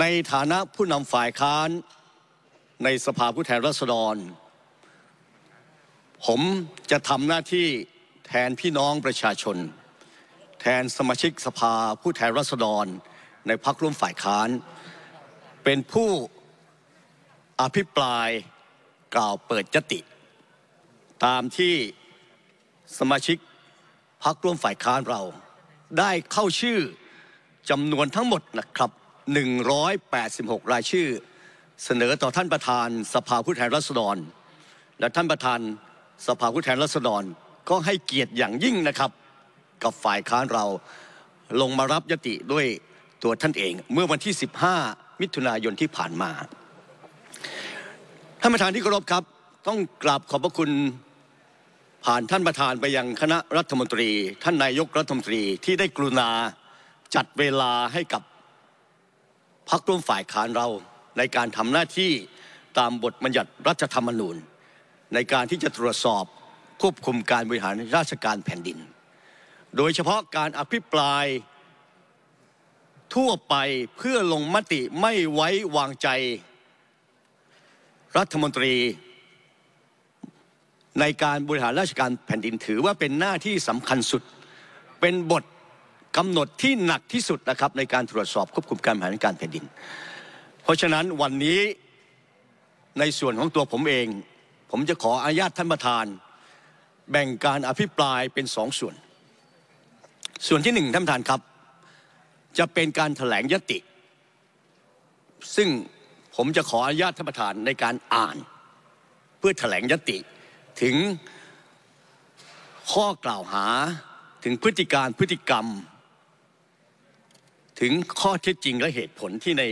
ในฐานะผู้นำฝ่ายค้าน ในสภาผู้แทนรัศดร ผมจะทำหน้าที่แทนพี่น้องประชาชน แทนสมาชิกสภาผู้แทนรัศดรในพักร่วมฝ่ายค้าน เป็นผู้อภิปรายกล่าวเปิดจติตามที่สมาชิกพักร่วมฝ่ายค้านเรา ได้เข้าชื่อจำนวนทั้งหมดนะครับ186รายชื่อ เสนอต่อท่านประธาน สภาผู้แทนราษฎร และท่านประธานสภาผู้แทนราษฎรก็ให้เกียรติอย่างยิ่งนะครับ กับฝ่ายค้านเราลงมารับยติด้วยตัวท่านเองเมื่อวันที่ 15 มิถุนายนที่ผ่านมา ท่านประธานที่เคารพครับต้องกราบขอบพระคุณผ่านท่านประธานไปยังคณะรัฐมนตรี ท่านนายกรัฐมนตรีที่ได้กรุณาจัดเวลาให้กับพักร่วมฝ่ายค้านเราในการทำหน้าที่ตามบทบัญญัติรัฐธรรมนูญ ในการที่จะตรวจสอบควบคุมการบริหารราชการแผ่นดิน โดยเฉพาะการอภิปรายทั่วไปเพื่อลงมติไม่ไว้วางใจ รัฐมนตรีในการบริหารราชการแผ่นดินถือว่าเป็นหน้าที่สำคัญสุดเป็นบทกำหนดที่หนักที่สุดนะครับในการตรวจสอบควบคุมการบริหารการแผ่นดิน เพราะฉะนั้นวันนี้ในส่วนของตัวผมเอง ผมจะขออนุญาตท่านประธาน แบ่งการอภิปรายเป็นสองส่วน ส่วนที่หนึ่งท่านประธานครับจะเป็นการถแถลงยติ ซึ่งผมจะขออนุญาตท่านประธานในการอ่านเพื่อถแถลงยติ ถึงข้อกล่าวหาถึงพฤติการพฤติกรรมถึงข้อเท็จจริงและเหตุผลที่ใน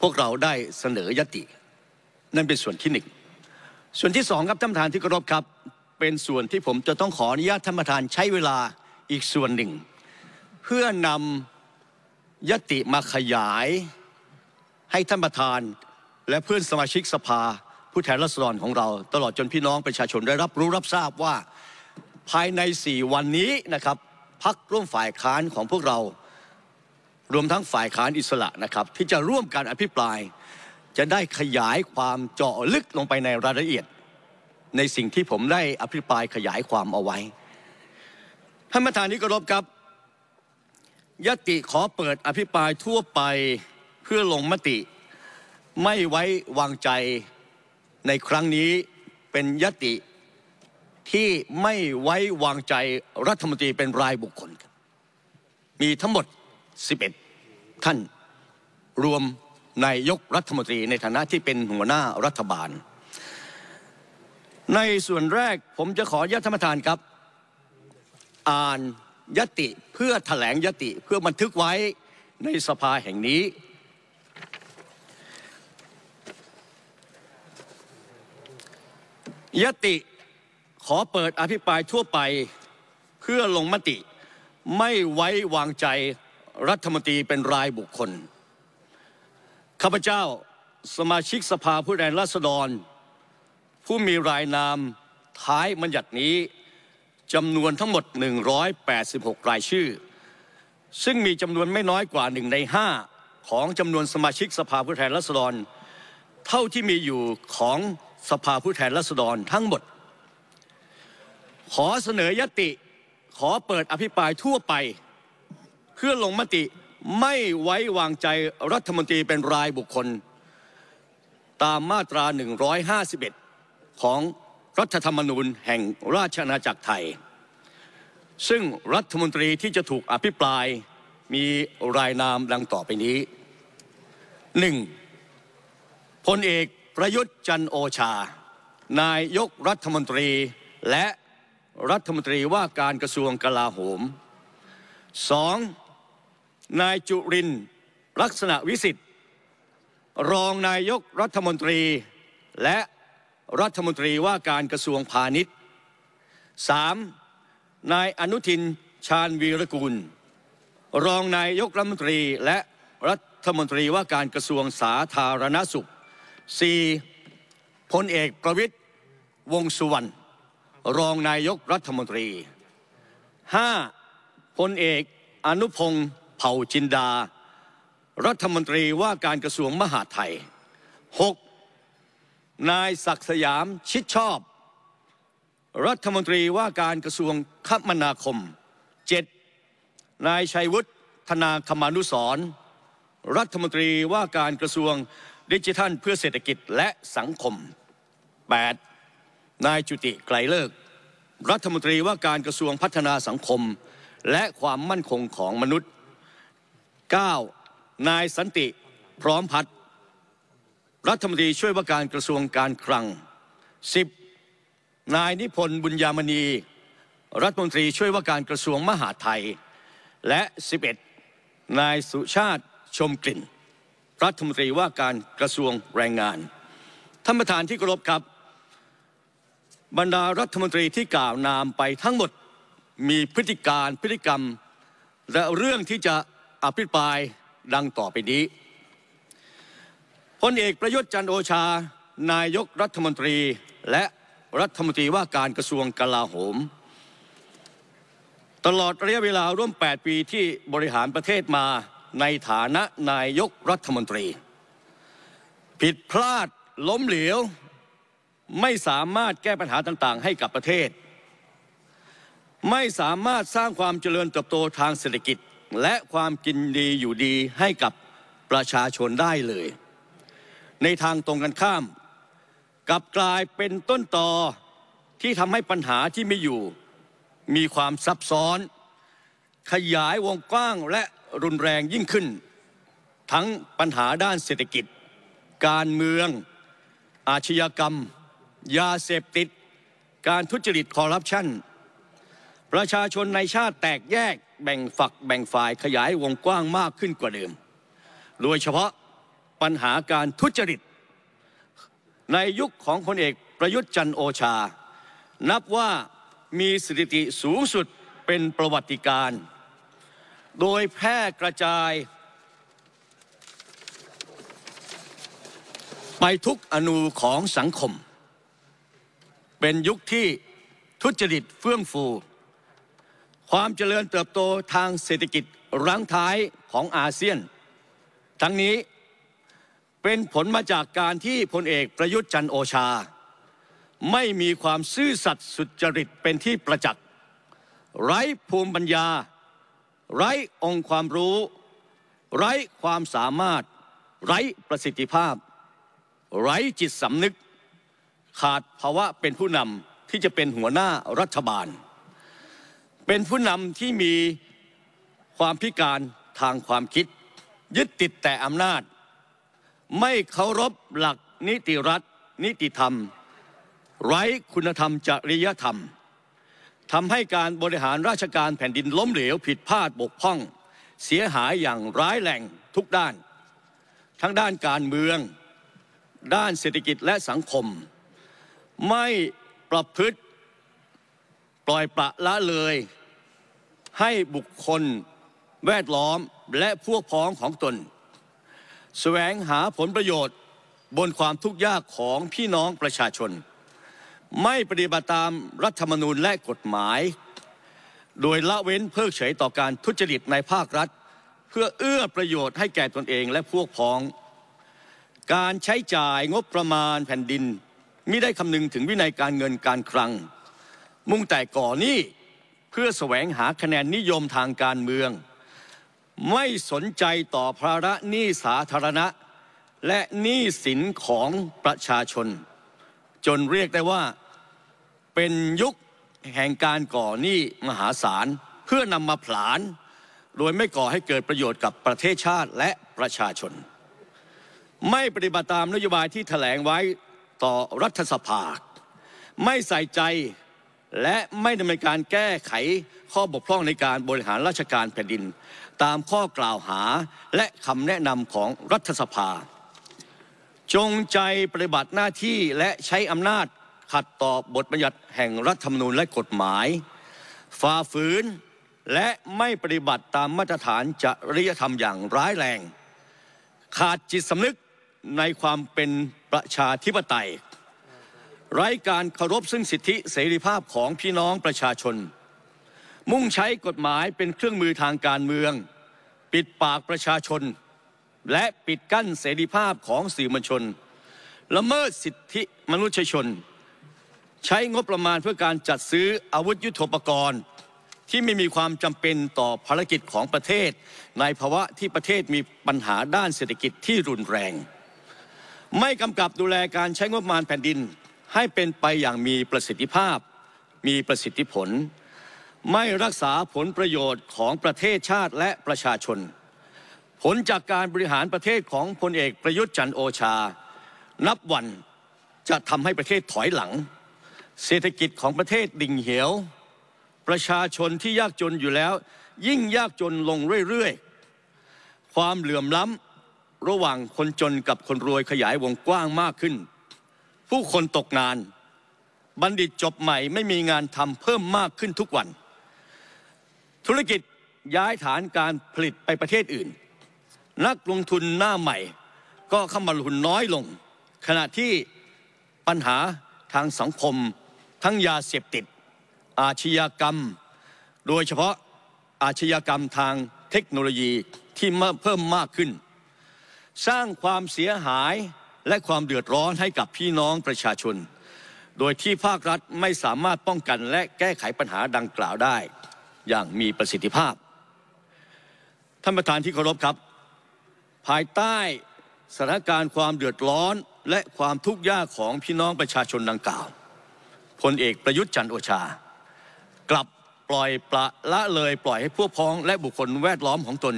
พวกเราได้เสนอยติ นั่นเป็นส่วนที่หนึ่งส่วนที่สองครับท่านประธานที่เคารพครับเป็นส่วนที่ผมจะต้องขออนุญาตท่านประธานใช้เวลาอีกส่วนหนึ่ง เพื่อนำยติมาขยาย ให้ท่านประธานและเพื่อนสมาชิกสภา ผู้แทนราษฎรของเรา ตลอดจนพี่น้องประชาชนได้รับรู้รับทราบว่าภายใน4 วันนี้นะครับพักร่วมฝ่ายค้านของพวกเรารวมทั้งฝ่ายค้านอิสระนะครับที่จะร่วมการอภิปราย จะได้ขยายความเจาะลึกลงไปในรายละเอียด ในสิ่งที่ผมได้อภิปรายขยายความเอาไว้ท่านประธานที่กรบครับ ยติขอเปิดอภิปรายทั่วไปเพื่อลงมติ ไม่ไว้วางใจในครั้งนี้เป็นยติที่ไม่ไว้วางใจรัฐมนตรีเป็นรายบุคคล มีทั้งหมด11ท่านรวมนายกรัฐมนตรี ในฐานะที่เป็นหัวหน้ารัฐบาล ในส่วนแรกผมจะขอยัตธรรมทานครับ อ่านยติเพื่อถแถลงยติเพื่อบันทึกไว้ในสภาแห่งนี้ยติขอเปิดอภิปรายทั่วไปเพื่อลงมติไม่ไว้วางใจรัฐมนตรีเป็นรายบุคคล ข้าพเจ้าสมาชิกสภาผู้แทนราษฎร ผู้มีรายนามท้ายบัญญัตินี้จำนวนทั้งหมด 186 รายชื่อ ซึ่งมีจำนวนไม่น้อยกว่าหนึ่งในห้าของจำนวนสมาชิกสภาผู้แทนราษฎร เท่าที่มีอยู่ของสภาผู้แทนราษฎรทั้งหมด ขอเสนอยติขอเปิดอภิปรายทั่วไปพื่อลงมติไม่ไว้วางใจรัฐมนตรีเป็นรายบุคคลตามมาตรา 151 ของรัฐธรรมนูญแห่งราชอาณาจักรไทย ซึ่งรัฐมนตรีที่จะถูกอภิปรายมีรายนามดังต่อไปนี้ 1. พลเอกประยุทธ์จันโอชา นายยกรัฐมนตรี และรัฐมนตรีว่าการกระทรวงกลาโหม 2. นายจุรินลักษณะวิสิทธิ์ รองนายกรัฐมนตรี และรัฐมนตรีว่าการกระทรวงพาณิชย์ 3. นายอนุทินชาญวีรกูล รองนายกรัฐมนตรีและรัฐมนตรีว่าการกระทรวงสาธารณสุข 4. พลเอกประวิทย์วงสุวรรณรองนายกรัฐมนตรี 5. พลเอกอนุพงศ์เผ่าจินดา รัฐมนตรีว่าการกระทรวงมหาดไทย 6. นายศักสยามชิดชอบ รัฐมนตรีว่าการกระทรวงคมนาคม 7. นายชัยวุฒิธนาคมานุสรรัฐมนตรีว่าการกระทรวงดิจิทัลเพื่อเศรษฐกิจและสังคม 8. นายจุติไกลเลิกรัฐมนตรีว่าการกระทรวงพัฒนาสังคมและความมั่นคงของมนุษย์9นายสันติ พร้อมพัฒน์รัฐมนตรีช่วยว่าการกระทรวงการคลัง 10. นายนิพนธ์ บุญยามณี รัฐมนตรีช่วยว่าการกระทรวงมหาดไทย และ 11. นายสุชาติ ชมกลิ่น รัฐมนตรีว่าการกระทรวงแรงงาน ท่านประธานที่เคารพครับ บรรดารัฐมนตรีที่กล่าวนามไปทั้งหมดมีพฤติการพฤติกรรมและเรื่องที่จะอภิปรายดังต่อไปนี้ พลเอกประยุทธ์จันโอชา นายกรัฐมนตรี และรัฐมนตรีว่าการกระทรวงกลาโหม ตลอดระยะเวลาร่วม 8 ปีที่บริหารประเทศมาในฐานะนายกรัฐมนตรี ผิดพลาดล้มเหลว ไม่สามารถแก้ปัญหาต่าง ๆ ให้กับประเทศ ไม่สามารถสร้างความเจริญเติบโตทางเศรษฐกิจและความกินดีอยู่ดีให้กับประชาชนได้เลย ในทางตรงกันข้าม กลับกลายเป็นต้นตอที่ทำให้ปัญหาที่มีอยู่ มีความซับซ้อน ขยายวงกว้างและรุนแรงยิ่งขึ้น ทั้งปัญหาด้านเศรษฐกิจ การเมือง อาชญากรรม ยาเสพติด การทุจริตคอร์รัปชันประชาชนในชาติแตกแยกแบ่งฝักแบ่งฝ่ายขยายวงกว้างมากขึ้นกว่าเดิม โดยเฉพาะปัญหาการทุจริต ในยุคของพลเอกประยุทธ์จันโอชา นับว่ามีสถิติสูงสุดเป็นประวัติการ โดยแพร่กระจาย ไปทุกอนูของสังคม เป็นยุคที่ทุจริตเฟื่องฟูความเจริญเติบโตทางเศรษฐกิจรั้งท้ายของอาเซียน ทั้งนี้เป็นผลมาจากการที่พลเอกประยุทธ์จันโอชา ไม่มีความซื่อสัตย์สุจริตเป็นที่ประจักษ์ไร้ภูมิปัญญา ไร้องค์ความรู้ ไร้ความสามารถไร้ประสิทธิภาพ ไร้จิตสำนึก ขาดภาวะเป็นผู้นำที่จะเป็นหัวหน้ารัฐบาลเป็นผู้นำที่มีความพิการทางความคิด ยึดติดแต่อำนาจ ไม่เคารพหลักนิติรัฐนิติธรรม ไร้คุณธรรมจริยธรรมทำให้การบริหารราชการแผ่นดินล้มเหลวผิดพลาดบกพร่อง เสียหายอย่างร้ายแรงทุกด้าน ทั้งด้านการเมืองด้านเศรษฐกิจและสังคม ไม่ประพฤติปล่อยปละละเลยให้บุคคล แวดล้อมและพวกพ้องของตน แสวงหาผลประโยชน์บนความทุกข์ยากของพี่น้องประชาชน ไม่ปฏิบัติตามรัฐธรรมนูญและกฎหมาย โดยละเว้นเพิกเฉยต่อการทุจริตในภาครัฐ เพื่อเอื้อประโยชน์ให้แก่ตนเองและพวกพ้องการใช้จ่ายงบประมาณแผ่นดินไม่ได้คำนึงถึงวินัยการเงินการคลัง มุ่งแต่ก่อหนี้เพื่อแสวงหาคะแนนนิยมทางการเมือง ไม่สนใจต่อภาระหนี้สาธารณะและหนี้สินของประชาชน จนเรียกได้ว่า เป็นยุคแห่งการก่อหนี้มหาศาลเพื่อนำมาผลานโดยไม่ก่อให้เกิดประโยชน์กับประเทศชาติและประชาชน ไม่ปฏิบัติตามนโยบายที่ถแถลงไว้ต่อรัฐสภาไม่ใส่ใจและไม่ดำเนินการแก้ไขข้อบกพร่องในการบริหารราชการแผ่นดิน ตามข้อกล่าวหาและคำแนะนำของรัฐสภา จงใจปฏิบัติหน้าที่และใช้อำนาจขัดต่อบทบัญญัติแห่งรัฐธรรมนูญและกฎหมาย ฝ่าฝืนและไม่ปฏิบัติตามมาตรฐานจริยธรรมอย่างร้ายแรง ขาดจิตสำนึกในความเป็นประชาธิปไตยไร้การเคารพซึ่งสิทธิเสรีภาพของพี่น้องประชาชน มุ่งใช้กฎหมายเป็นเครื่องมือทางการเมือง ปิดปากประชาชน และปิดกั้นเสรีภาพของสื่อมวลชนละเมิดสิทธิมนุษยชน ใช้งบประมาณเพื่อการจัดซื้ออาวุธยุโทโธปกรณ์ ที่ไม่มีความจำเป็นต่อภารกิจของประเทศในภาวะที่ประเทศมีปัญหาด้านเศรษฐกิจที่รุนแรง ไม่กำกับดูแลการใช้งบประมาณแผ่นดินให้เป็นไปอย่างมีประสิทธิภาพ มีประสิทธิผล ไม่รักษาผลประโยชน์ของประเทศชาติและประชาชน ผลจากการบริหารประเทศของพลเอกประยุทธ์จันโอชา นับวันจะทำให้ประเทศถอยหลัง เศรษฐกิจของประเทศดิ่งเหว ประชาชนที่ยากจนอยู่แล้วยิ่งยากจนลงเรื่อย ๆ ความเหลื่อมล้ำระหว่างคนจนกับคนรวยขยายวงกว้างมากขึ้นผู้คนตกงานบัณฑิตจบใหม่ไม่มีงานทำเพิ่มมากขึ้นทุกวัน ธุรกิจย้ายฐานการผลิตไปประเทศอื่น นักลงทุนหน้าใหม่ก็เข้ามาลงทุนน้อยลง ขณะที่ปัญหาทางสังคม ทั้งยาเสพติด อาชญากรรม โดยเฉพาะอาชญากรรมทางเทคโนโลยีที่เพิ่มมากขึ้น สร้างความเสียหายและความเดือดร้อนให้กับพี่น้องประชาชน โดยที่ภาครัฐไม่สามารถป้องกันและแก้ไขปัญหาดังกล่าวได้ อย่างมีประสิทธิภาพ ท่านประธานที่เคารพครับ ภายใต้สถานการณ์ความเดือดร้อนและความทุกข์ยากของพี่น้องประชาชนดังกล่าว พลเอกประยุทธ์จันโอชา กลับปล่อยปละละเลยปล่อยให้พวกพ้องและบุคคลแวดล้อมของตน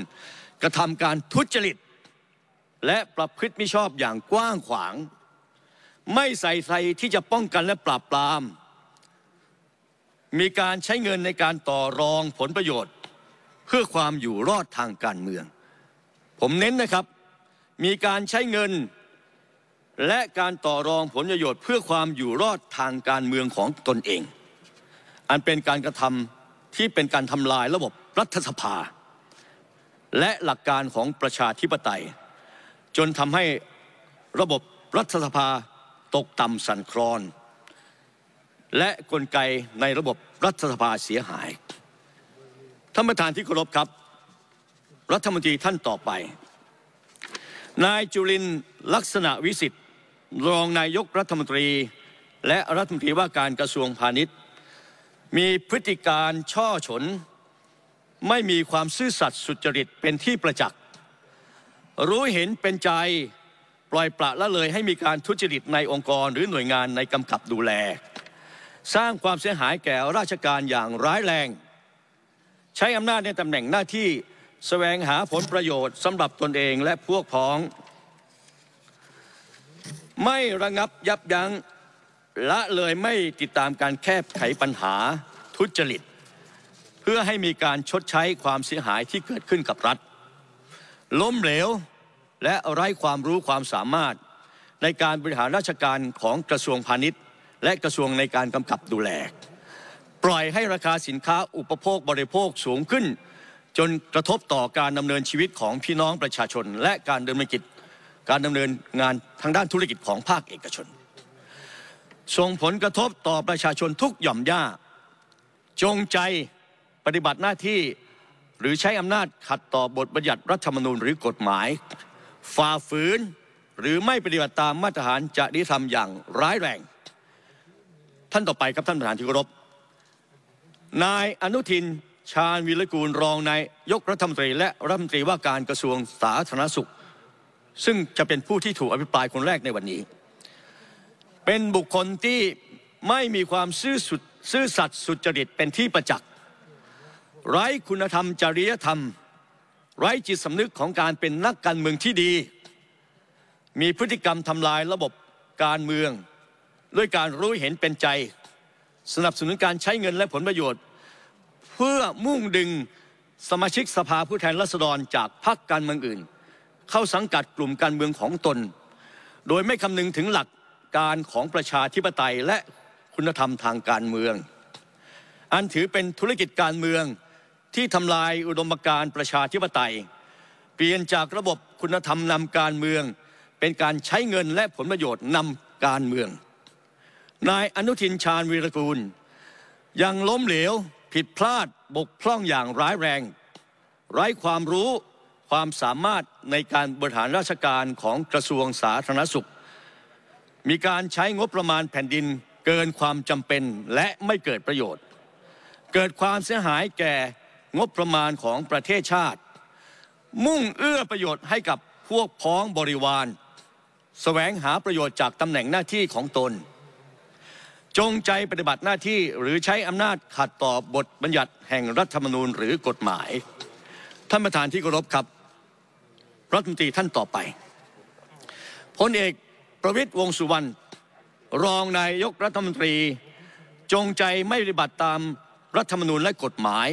กระทำการทุจริตและประพฤติมิชอบอย่างกว้างขวาง ไม่ใส่ใจที่จะป้องกันและปราบปรามมีการใช้เงินในการต่อรองผลประโยชน์ เพื่อความอยู่รอดทางการเมือง ผมเน้นนะครับ มีการใช้เงิน และการต่อรองผลประโยชน์ เพื่อความอยู่รอดทางการเมืองของตนเอง อันเป็นการกระทำที่เป็นการทำลายระบบรัฐสภา และหลักการของประชาธิปไตยจนทำให้ระบบรัฐสภาตกต่ำสั่นคลอน และกลไกในระบบรัฐสภาเสียหาย ท่านประธานที่เคารพครับ รัฐมนตรีท่านต่อไป นายจุลินลักษณะวิสิทธิ์รองนายกรัฐมนตรีและรัฐมนตรีว่าการกระทรวงพาณิชย์ มีพฤติการช่อฉน ไม่มีความซื่อสัตย์สุจริตเป็นที่ประจักษ์รู้เห็นเป็นใจปล่อยปละละเลยให้มีการทุจริตในองค์กร หรือหน่วยงานในกำกับดูแล สร้างความเสียหายแก่ราชการอย่างร้ายแรง ใช้อำนาจในตำแหน่งหน้าที่แสวงหาผลประโยชน์สำหรับตนเองและพวกพ้อง ไม่ระงับยับยั้งละเลยไม่ติดตามการแคบไขปัญหาทุจริตเพื่อให้มีการชดใช้ความเสียหายที่เกิดขึ้นกับรัฐล้มเหลวและไร้ความรู้ความสามารถในการบริหารราชการของกระทรวงพาณิชย์ และกระทรวงในการกำกับดูแลปล่อยให้ราคาสินค้าอุปโภคบริโภคสูงขึ้น จนกระทบต่อการดำเนินชีวิตของพี่น้องประชาชน และการดำเนินกิจการดำเนินงานทางด้านธุรกิจของภาคเอกชน ส่งผลกระทบต่อประชาชนทุกหย่อมย่าจงใจปฏิบัติหน้าที่หรือใช้อำนาจขัดต่อบทบัญญัติรัฐธรรมนูญหรือกฎหมาย ฝ่าฝืนหรือไม่ปฏิบัติตามมาตรฐานจริยธรรมอย่างร้ายแรง ท่านต่อไปครับท่านประธานที่เคารพ นายอนุทินชาญวิรกูลรองนายยกรัฐมนตรีและรัฐมนตรีว่าการกระทรวงสาธารณสุข ซึ่งจะเป็นผู้ที่ถูกอภิปรายคนแรกในวันนี้ เป็นบุคคลที่ไม่มีความซื่อสุดซื่อสัตย์สุจริตเป็นที่ประจักษ์ไร้คุณธรรมจริยธรรม ไร้จิตสำนึกของการเป็นนักการเมืองที่ดี มีพฤติกรรมทำลายระบบการเมือง ด้วยการรู้เห็นเป็นใจ สนับสนุนการใช้เงินและผลประโยชน์ เพื่อมุ่งดึงสมาชิกสภาผู้แทนราษฎรจากพรรคการเมืองอื่น เข้าสังกัดกลุ่มการเมืองของตน โดยไม่คำนึงถึงหลักการของประชาธิปไตยและคุณธรรมทางการเมือง อันถือเป็นธุรกิจการเมืองที่ทำลายอุดมการประชาธิปไตยเปลี่ยนจากระบบคุณธรรมนำการเมือง เป็นการใช้เงินและผลประโยชน์นำการเมือง นายอนุทินชาญวีรกูล ยังล้มเหลวผิดพลาดบกพร่องอย่างร้ายแรงไร้ความรู้ความสามารถในการบริหารราชการของกระทรวงสาธารณสุขมีการใช้งบประมาณแผ่นดินเกินความจำเป็นและไม่เกิดประโยชน์ เกิดความเสียหายแก่งบประมาณของประเทศชาติ มุ่งเอื้อประโยชน์ให้กับพวกพ้องบริวารสแสวงหาประโยชน์จากตำแหน่งหน้าที่ของตน จงใจปฏิบัติหน้าที่หรือใช้อำนาจขัดต่อบทบัญญัติแห่งรัฐธรรมนูญหรือกฎหมาย ท่านประธานที่เคารพครับรัฐมนตรีท่านต่อไปพลเอกประวิตยวงสุวรรณรองนายกรัฐมนตรี จงใจไม่ปฏิบัติตามรัฐธรรมนูญและกฎหมาย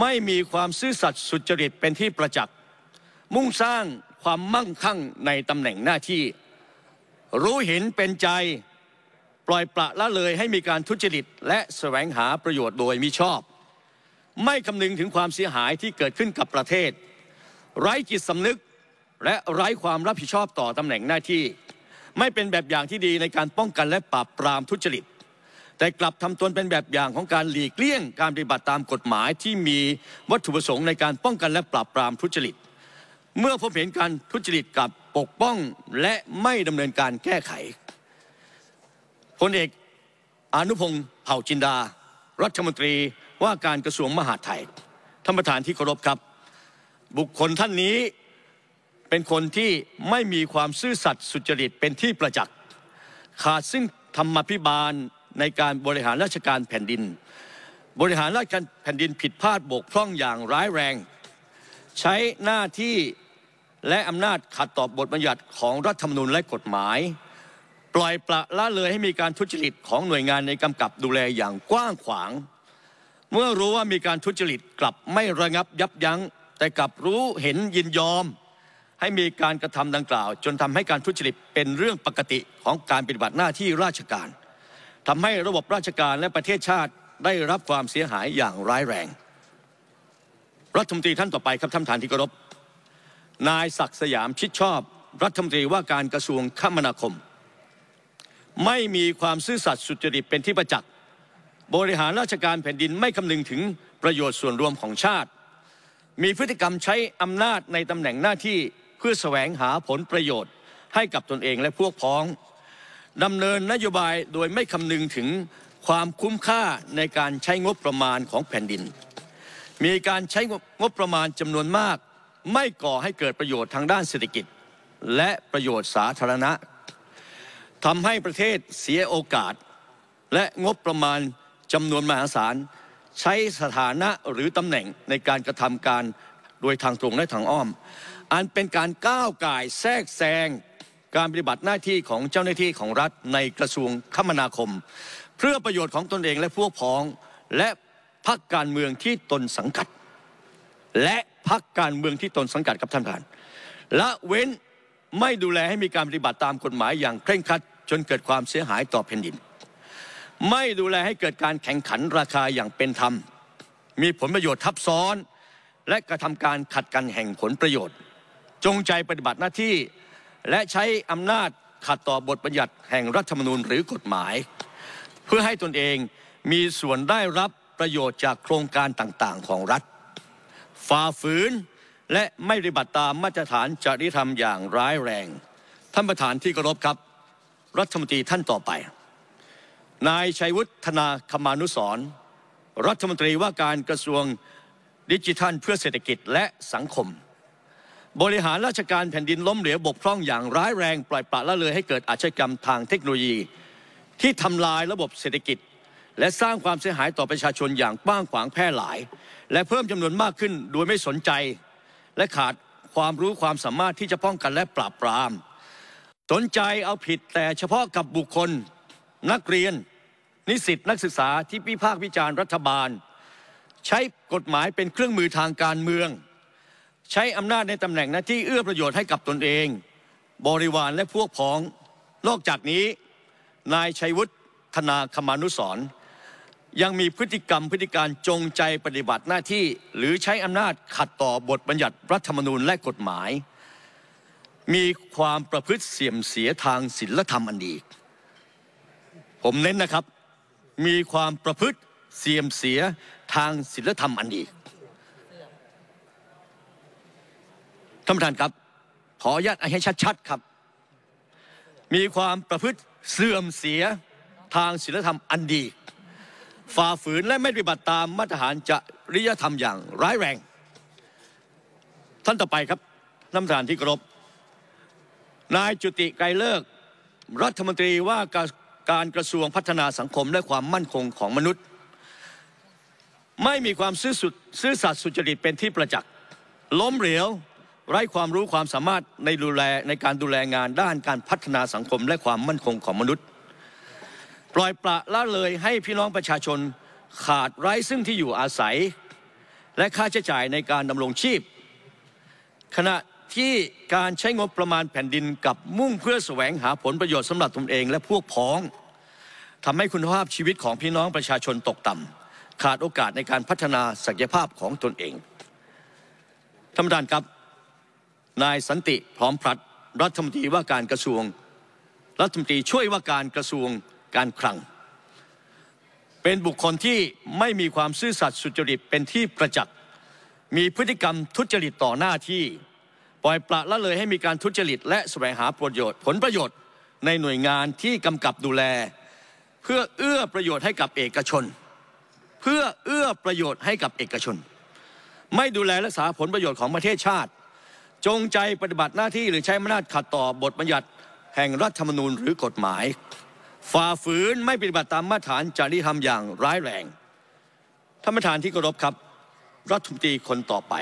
ไม่มีความซื่อสัตย์สุจริตเป็นที่ประจักษ์มุ่งสร้างความมั่งคั่งในตำแหน่งหน้าที่ รู้เห็นเป็นใจปล่อยปละละเลยให้มีการทุจริตและแสวงหาประโยชน์โดยมิชอบ ไม่คำนึงถึงความเสียหายที่เกิดขึ้นกับประเทศ ไร้จิตสำนึกและไร้ความรับผิดชอบต่อตำแหน่งหน้าที่ ไม่เป็นแบบอย่างที่ดีในการป้องกัน และปราบปรามทุจริตแต่กลับทำตนเป็นแบบอย่างของการหลีกเลี่ยงการปฏิบัติตามกฎหมายที่มีวัตถุประสงค์ในการป้องกันและปราบปรามทุจริต เมื่อพบเห็นการทุจริตกับปกป้องและไม่ดำเนินการแก้ไขพลเอก อนุพงศ์เผ่าจินดารัฐมนตรีว่าการกระทรวงมหาดไทยท่านประธานที่เคารพครับ บุคคลท่านนี้เป็นคนที่ไม่มีความซื่อสัตย์สุจริตเป็นที่ประจักษ์ขาดซึ่งธรรมพิบาลในการบริหารราชการแผ่นดิน บริหารราชการแผ่นดินผิดพลาดบกพร่องอย่างร้ายแรง ใช้หน้าที่และอำนาจขัดต่อบทบัญญัติของรัฐธรรมนูญและกฎหมาย ปล่อยปละละเลยให้มีการทุจริตของหน่วยงานในกำกับดูแลอย่างกว้างขวาง เมื่อรู้ว่ามีการทุจริตกลับไม่ระงับยับยั้งแต่กลับรู้เห็นยินยอม ให้มีการกระทำดังกล่าว จนทำให้การทุจริตเป็นเรื่องปกติของการปฏิบัติหน้าที่ราชการทำให้ระบบราชการและประเทศชาติได้รับความเสียหายอย่างร้ายแรง รัฐมนตรีท่านต่อไปครับ ท่านฐานที่เคารพนายศักดิ์สยาม ชิดชอบ รัฐมนตรีว่าการกระทรวงคมนาคม ไม่มีความซื่อสัตย์สุจริตเป็นที่ประจักษ์ บริหารราชการแผ่นดินไม่คำนึงถึงประโยชน์ส่วนรวมของชาติ มีพฤติกรรมใช้อำนาจในตำแหน่งหน้าที่เพื่อแสวงหาผลประโยชน์ให้กับตนเองและพวกพ้องดำเนินนโยบายโดยไม่คำนึงถึงความคุ้มค่าในการใช้งบประมาณของแผ่นดิน มีการใช้งบประมาณจำนวนมาก ไม่ก่อให้เกิดประโยชน์ทางด้านเศรษฐกิจ และประโยชน์สาธารณะ ทำให้ประเทศเสียโอกาส และงบประมาณจำนวนมหาศาลใช้สถานะหรือตำแหน่งในการกระทำการโดยทางตรงและทางอ้อม อันเป็นการก้าวไก่แทรกแซงการปฏิบัติหน้าที่ของเจ้าหน้าที่ของรัฐในกระทรวงคมนาคม เพื่อประโยชน์ของตนเองและพวกพ้องและพักการเมืองที่ตนสังกัด และพักการเมืองที่ตนสังกัดกับท่านท่านละเว้นไม่ดูแลให้มีการปฏิบัติตามกฎหมายอย่างเคร่งครัดจนเกิดความเสียหายต่อแผ่นดิน ไม่ดูแลให้เกิดการแข่งขันราคาอย่างเป็นธรรมมีผลประโยชน์ทับซ้อน และกระทำการขัดกันแห่งผลประโยชน์ จงใจปฏิบัติหน้าที่และใช้อำนาจขัดต่อบทบัญญัติแห่งรัฐธรรมนูญหรือกฎหมาย เพื่อให้ตนเองมีส่วนได้รับประโยชน์จากโครงการต่างๆของรัฐ ฝ่าฝืน และไม่ปฏิบัติตามมาตรฐานจริยธรรมอย่างร้ายแรง ท่านประธานที่เคารพครับ รัฐมนตรีท่านต่อไป นายชัยวุฒนาคมานุสร รัฐมนตรีว่าการกระทรวงดิจิทัลเพื่อเศรษฐกิจและสังคมบริหารราชการแผ่นดินล้มเหลวบกพร่องอย่างร้ายแรงปล่อยปละละเลยให้เกิดอาชญากรรมทางเทคโนโลยี ที่ทำลายระบบเศรษฐกิจ และสร้างความเสียหายต่อประชาชนอย่างกว้างขวางแพร่หลาย และเพิ่มจำนวนมากขึ้นโดยไม่สนใจ และขาดความรู้ความสามารถที่จะป้องกันและปราบปรามสนใจเอาผิดแต่เฉพาะกับบุคคล นักเรียน นิสิตนักศึกษาที่พิพากษาวิจารณ์รัฐบาล ใช้กฎหมายเป็นเครื่องมือทางการเมืองใช้อำนาจในตำแหน่งหน้าที่เอื้อประโยชน์ให้กับตนเอง บริวารและพวกพ้องนอกจากนี้นายชัยวุฒิธนาคมานุสรยังมีพฤติกรรมพฤติการจงใจปฏิบัติหน้าที่หรือใช้อำนาจขัดต่อบทบัญญัติรัฐธรรมนูญและกฎหมาย มีความประพฤติเสี่ยมเสียทางศีลธรรมอันดี ผมเน้นนะครับมีความประพฤติเสี่ยมเสียทางศีลธรรมอันดีท่านประธานครับ ขออนุญาตให้ชัดๆครับ มีความประพฤติเสื่อมเสียทางศีลธรรมอันดี ฝ่าฝืนและไม่ปฏิบัติตามมาตรฐานจริยธรรมอย่างร้ายแรง ท่านต่อไปครับน้ำตานที่กรบนายจุติไกรเลิก รัฐมนตรีว่าการกระทรวงพัฒนาสังคมและความมั่นคงของมนุษย์ ไม่มีความซื่อสัตย์สุจริตเป็นที่ประจักษ์ล้มเหลวไร้ความรู้ความสามารถในดูแลในการดูแลงานด้านการพัฒนาสังคมและความมั่นคงของมนุษย์ ปล่อยปละละเลยให้พี่น้องประชาชนขาดไร้ซึ่งที่อยู่อาศัย และค่าใช้จ่ายในการดำรงชีพ ขณะที่การใช้งบประมาณแผ่นดินกับมุ่งเพื่อแสวงหาผลประโยชน์สำหรับตนเองและพวกพ้องทำให้คุณภาพชีวิตของพี่น้องประชาชนตกต่ำขาดโอกาสในการพัฒนาศักยภาพของตนเองท่านประธานครับนายสันติพร้อมพลัดรัฐมนตรีว่าการกระทรวง รัฐมนตรีช่วยว่าการกระทรวงการคลัง เป็นบุคคลที่ไม่มีความซื่อสัตย์สุจริตเป็นที่ประจักษ์ มีพฤติกรรมทุจริตต่อหน้าที่ ปล่อยปละละเลยให้มีการทุจริตและแสวงหาประโยชน์ผลประโยชน์ ในหน่วยงานที่กำกับดูแล เพื่อเอื้อประโยชน์ให้กับเอกชน เพื่อเอื้อประโยชน์ให้กับเอกชน ไม่ดูแลรักษาผลประโยชน์ของประเทศชาติจงใจปฏิบัติหน้าที่หรือใช้อำนาจขัดต่อบทบัญญัติแห่งรัฐธรรมนูญหรือกฎหมาย ฝ่าฝืนไม่ปฏิบัติตามมาตรฐานจริยธรรมอย่างร้ายแรงท่านประธานที่เคารพครับ รัฐมนตรีคนต่อไป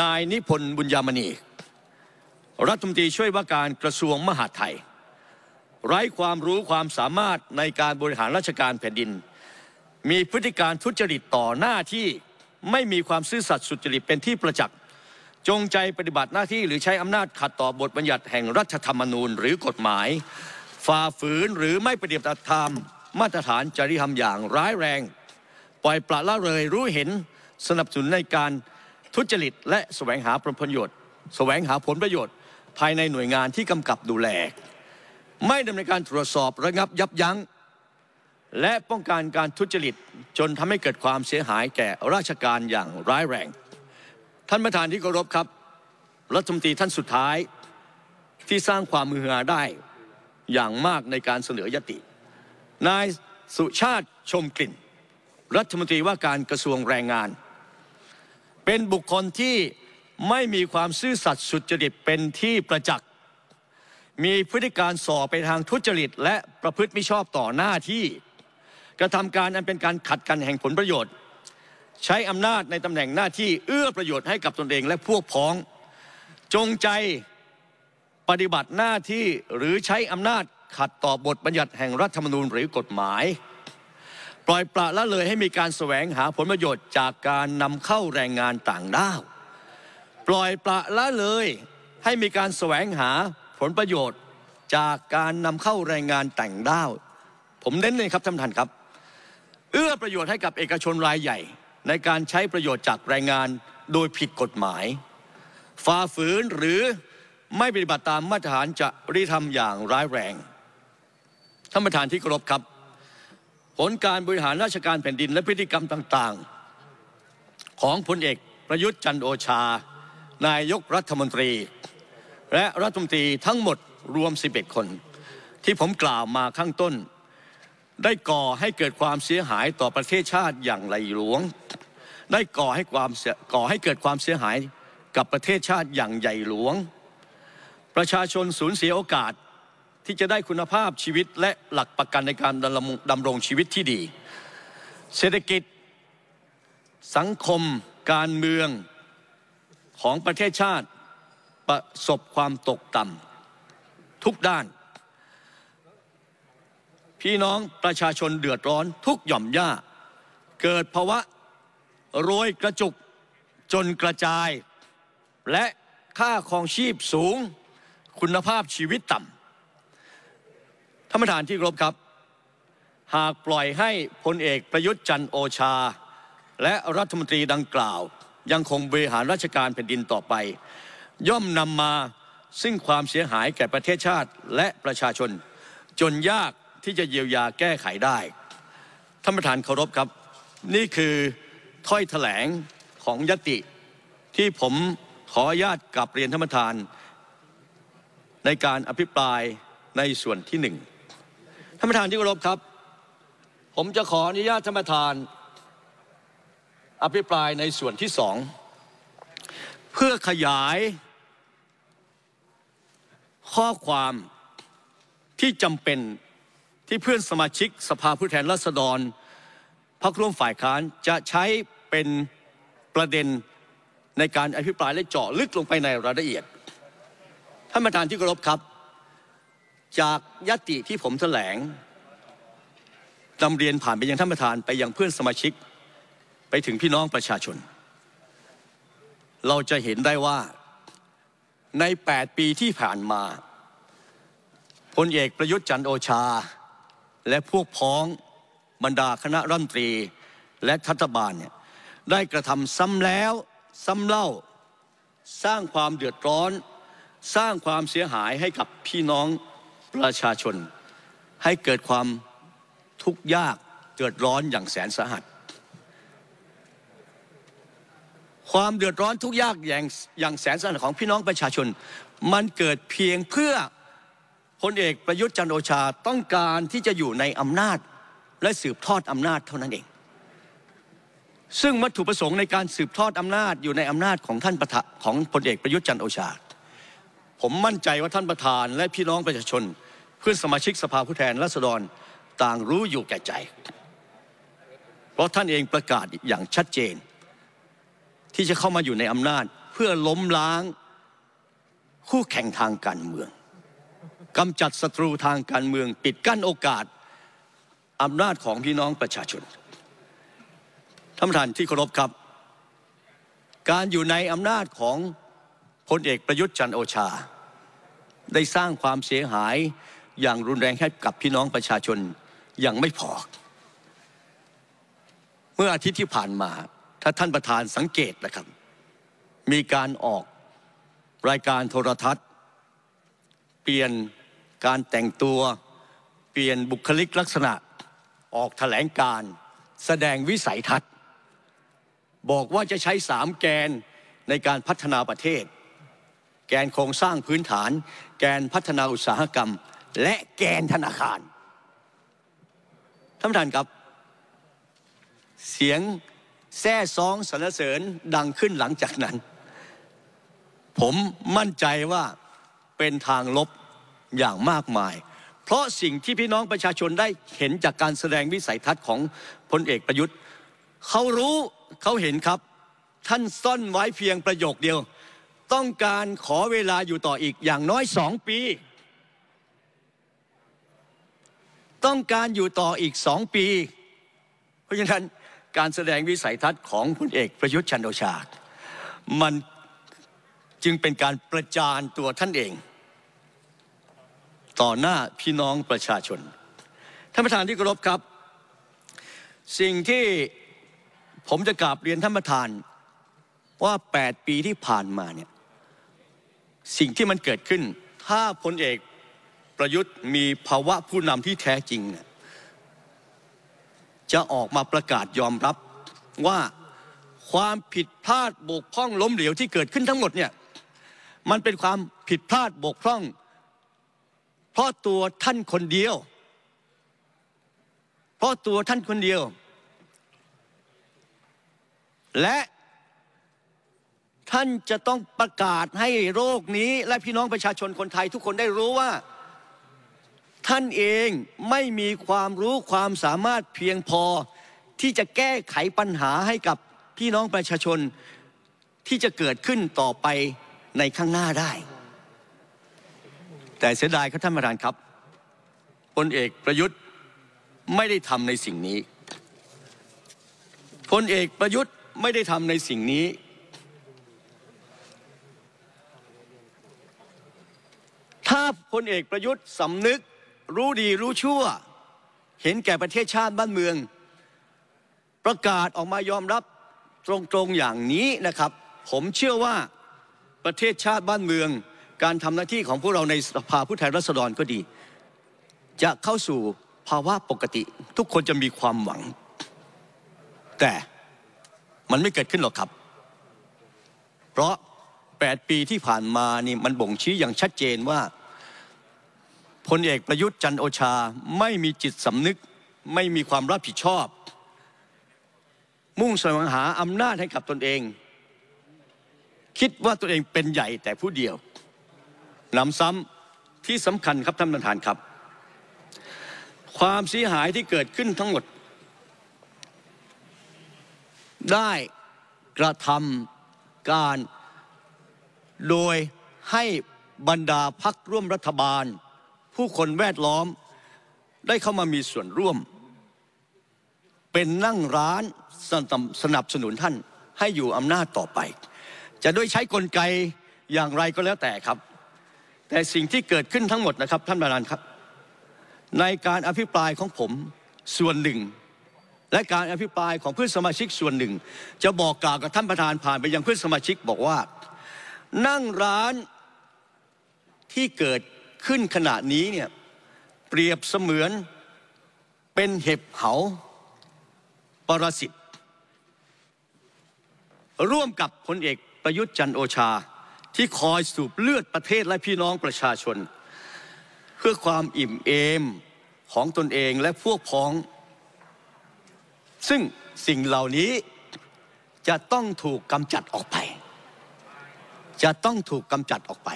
นายนิพนธ์บุญยามณี รัฐมนตรีช่วยว่าการกระทรวงมหาดไทย ไร้ความรู้ความสามารถในการบริหารราชการแผ่นดิน มีพฤติการทุจริตต่อหน้าที่ไม่มีความซื่อสัตย์สุจริตเป็นที่ประจักษ์จงใจปฏิบัติหน้าที่หรือใช้อำนาจขัดต่อบทบัญญัติแห่งรัฐธรรมนูญหรือกฎหมาย ฝ่าฝืนหรือไม่ปฏิบัติธรรมมาตรฐานจริยธรรมอย่างร้ายแรง ปล่อยปละละเลยรู้เห็นสนับสนุนในการทุจริต และแสวงหาผลประโยชน์ แสวงหาผลประโยชน์ภายในหน่วยงานที่กำกับดูแลไม่ดำเนินการตรวจสอบระงับยับยั้ง และป้องกันการทุจริตจนทำให้เกิดความเสียหายแก่ราชการอย่างร้ายแรงท่านประธานที่เคารพครับรัฐมนตรีท่านสุดท้ายที่สร้างความมือหาได้อย่างมากในการเสนอยตินายสุชาติชมกลิ่น รัฐมนตรีว่าการกระทรวงแรงงาน เป็นบุคคลที่ไม่มีความซื่อสัตย์สุจริต เป็นที่ประจักษ์มีพฤติการส่อไปทางทุจริตและประพฤติมิชอบต่อหน้าที่ กระทำการอันเป็นการขัดกันแห่งผลประโยชน์ใช้อำนาจในตำแหน่งหน้าที่เอื้อประโยชน์ให้กับตนเองและพวกพ้อง จงใจปฏิบัติหน้าที่หรือใช้อำนาจขัดต่อบทบัญญัติแห่งรัฐธรรมนูญหรือกฎหมาย ปล่อยปละละเลยให้มีการแสวงหาผลประโยชน์ จากการนำเข้าแรงงานต่างด้าว ปล่อยปละละเลยให้มีการแสวงหาผลประโยชน์จากการนำเข้าแรงงานต่างด้าว ผมเน้นเลยครับท่านท่านครับ เอื้อประโยชน์ให้กับเอกชนรายใหญ่ในการใช้ประโยชน์จากแรงงานโดยผิดกฎหมาย ฝ่าฝืนหรือไม่ปฏิบัติตามมาตรฐานจริยธรรมอย่างร้ายแรงท่านประธานที่เคารพครับ ผลการบริหารราชการแผ่นดินและพฤติกรรมต่างๆ ของพลเอกประยุทธ์จันโอชา นายกรัฐมนตรี และรัฐมนตรีทั้งหมดรวม 11 คนที่ผมกล่าวมาข้างต้นได้ก่อให้เกิดความเสียหายต่อประเทศชาติอย่างไหหลวง ได้ก่อให้ความก่อให้เกิดความเสียหายกับประเทศชาติอย่างใหญ่หลวง ประชาชนสูญเสียโอกาสที่จะได้คุณภาพชีวิตและหลักประกันในการดำรงชีวิตที่ดี เศรษฐกิจ สังคม การเมืองของประเทศชาติประสบความตกต่ำทุกด้านพี่น้องประชาชนเดือดร้อนทุกหย่อมย่า เกิดภาวะโรยกระจุกจนกระจาย และค่าครองชีพสูงคุณภาพชีวิตต่ำท่านประธานที่กรบครับ หากปล่อยให้พลเอกประยุทธ์จันโอชาและรัฐมนตรีดังกล่าว ยังคงบริหารราชการแผ่นดินต่อไป ย่อมนำมาซึ่งความเสียหายแก่ประเทศชาติและประชาชนจนยากที่จะเยียวยาแก้ไขได้ท่านประธานเคารพครับ นี่คือถ้อยแถลงของยติ ที่ผมขออนุญาตกลับเรียนท่านประธาน ในการอภิปรายในส่วนที่หนึ่งท่านประธานที่เคารพครับ ผมจะขออนุญาตท่านประธานอภิปรายในส่วนที่สองเพื่อขยายข้อความที่จำเป็นที่เพื่อนสมาชิกสภาผู้แทนราษฎรพักร่วมฝ่ายค้านจะใช้เป็นประเด็นในการอภิปรายและเจาะ ลึกลงไปในรายละเอียดท่านประธานที่เคารพครับ จากยติที่ผมแถลงนำเรียนผ่านไปยังท่านประธานไปยังเพื่อนสมาชิกไปถึงพี่น้องประชาชน เราจะเห็นได้ว่าใน 8 ปีที่ผ่านมาพลเอกประยุทธ์จันโอชาและพวกพ้องบรรดาคณะรัฐมนตรีและทัฐบาลเนี่ยได้กระทำซ้ำแล้ว ซ้ำเล่าสร้างความเดือดร้อนสร้างความเสียหายให้กับพี่น้องประชาชน ให้เกิดความทุกข์ยากเดือดร้อนอย่างแสนสาหัส ความเดือดร้อนทุกยากอย่างอย่างแสนสาหัสของพี่น้องประชาชน มันเกิดเพียงเพื่อพลเอกประยุทธ์จันโอชาต้องการที่จะอยู่ในอำนาจและสืบทอดอำนาจเท่านั้นเอง ซึ่งวัตถุประสงค์ในการสืบทอดอำนาจอยู่ในอำนาจของท่านประธานของพลเอกประยุทธ์จันโอชา ผมมั่นใจว่าท่านประธานและพี่น้องประชาชนเพื่อนสมาชิกสภาผู้แทนราษฎรต่างรู้อยู่แก่ใจ เพราะท่านเองประกาศอย่างชัดเจน ที่จะเข้ามาอยู่ในอำนาจ เพื่อล้มล้างคู่แข่งทางการเมืองกำจัดศัตรูทางการเมืองปิดกั้นโอกาสอำนาจของพี่น้องประชาชน ท่านประธานที่เคารพครับ การอยู่ในอำนาจของพลเอกประยุทธ์จันโอชา ได้สร้างความเสียหายอย่างรุนแรงให้กับพี่น้องประชาชนยังไม่พอเมื่ออาทิตย์ที่ผ่านมาถ้าท่านประธานสังเกตนะครับ มีการออกรายการโทรทัศน์เปลี่ยนการแต่งตัวเปลี่ยนบุคลิกลักษณะออกแถลงการ แสดงวิสัยทัศน์ บอกว่าจะใช้สามแกนในการพัฒนาประเทศ แกนโครงสร้างพื้นฐาน แกนพัฒนาอุตสาหกรรมและแกนธนาคาร ท่านประธานครับ เสียงแซ่ซ้องสรรเสริญดังขึ้นหลังจากนั้น ผมมั่นใจว่าเป็นทางลบอย่างมากมาย เพราะสิ่งที่พี่น้องประชาชนได้เห็นจากการแสดงวิสัยทัศน์ของพลเอกประยุทธ์เขารู้เขาเห็นครับ ท่านซ่อนไว้เพียงประโยคเดียว ต้องการขอเวลาอยู่ต่ออีกอย่างน้อยสองปี ต้องการอยู่ต่ออีกสองปี เพราะฉะนั้นการแสดงวิสัยทัศน์ของพลเอกประยุทธ์ชันโอชามันจึงเป็นการประจานตัวท่านเองต่อหน้าพี่น้องประชาชน ท่านประธานที่เคารพครับ สิ่งที่ผมจะกราบเรียนท่านประธานว่า 8 ปีที่ผ่านมาเนี่ย สิ่งที่มันเกิดขึ้น ถ้าพลเอกประยุทธ์มีภาวะผู้นำที่แท้จริงเนี่ยจะออกมาประกาศยอมรับว่าความผิดพลาดบกพร่องล้มเหลวที่เกิดขึ้นทั้งหมดเนี่ย มันเป็นความผิดพลาดบกพร่องพราะตัวท่านคนเดียว เพราะตัวท่านคนเดียว และท่านจะต้องประกาศให้โรคนี้และพี่น้องประชาชนคนไทย ทุกคนได้รู้ว่า ท่านเองไม่มีความรู้ความสามารถเพียงพอที่จะแก้ไขปัญหาให้กับพี่น้องประชาชนที่จะเกิดขึ้นต่อไปในข้างหน้าได้แต่เสียดายครับท่านประธานครับพลเอกประยุทธ์ไม่ได้ทำในสิ่งนี้พลเอกประยุทธ์ไม่ได้ทำในสิ่งนี้ ถ้าพลเอกประยุทธ์สำนึกรู้ดีรู้ชั่ว เห็นแก่ประเทศชาติบ้านเมือง ประกาศออกมายอมรับตรงๆอย่างนี้นะครับ ผมเชื่อว่าประเทศชาติบ้านเมืองการทำหน้าที่ของพวกเราในสภาผู้แทนราษฎรก็ดี จะเข้าสู่ภาวะปกติ ทุกคนจะมีความหวัง แต่มันไม่เกิดขึ้นหรอกครับ เพราะ 8 ปีที่ผ่านมานี่มันบ่งชี้อย่างชัดเจนว่าพลเอกประยุทธ์จันโอชาไม่มีจิตสำนึก ไม่มีความรับผิดชอบ มุ่งแสวงหาอำนาจให้กับตนเอง คิดว่าตนเองเป็นใหญ่แต่ผู้เดียวลำซ้ำที่สำคัญครับ ท่านประธานครับ ความเสียหายที่เกิดขึ้นทั้งหมด ได้กระทำการโดยให้บรรดาพักร่วมรัฐบาล ผู้คนแวดล้อม ได้เข้ามามีส่วนร่วม เป็นนั่งร้านสนับสนุนท่านให้อยู่อำนาจต่อไป จะด้วยใช้กลไกอย่างไรก็แล้วแต่ครับแต่สิ่งที่เกิดขึ้นทั้งหมดนะครับ ท่านประธานครับ ในการอภิปรายของผมส่วนหนึ่ง และการอภิปรายของเพื่อนสมาชิกส่วนหนึ่ง จะบอกกล่าวกับท่านประธานผ่านไปยังเพื่อนสมาชิกบอกว่า นั่งร้านที่เกิดขึ้นขณะนี้เนี่ยเปรียบเสมือนเป็นเห็บเหาปรสิตร่วมกับพลเอกประยุทธ์จันโอชาที่คอยสูบเลือดประเทศและพี่น้องประชาชน เพื่อความอิ่มเอมของตนเองและพวกพ้อง ซึ่งสิ่งเหล่านี้จะต้องถูกกำจัดออกไป จะต้องถูกกำจัดออกไป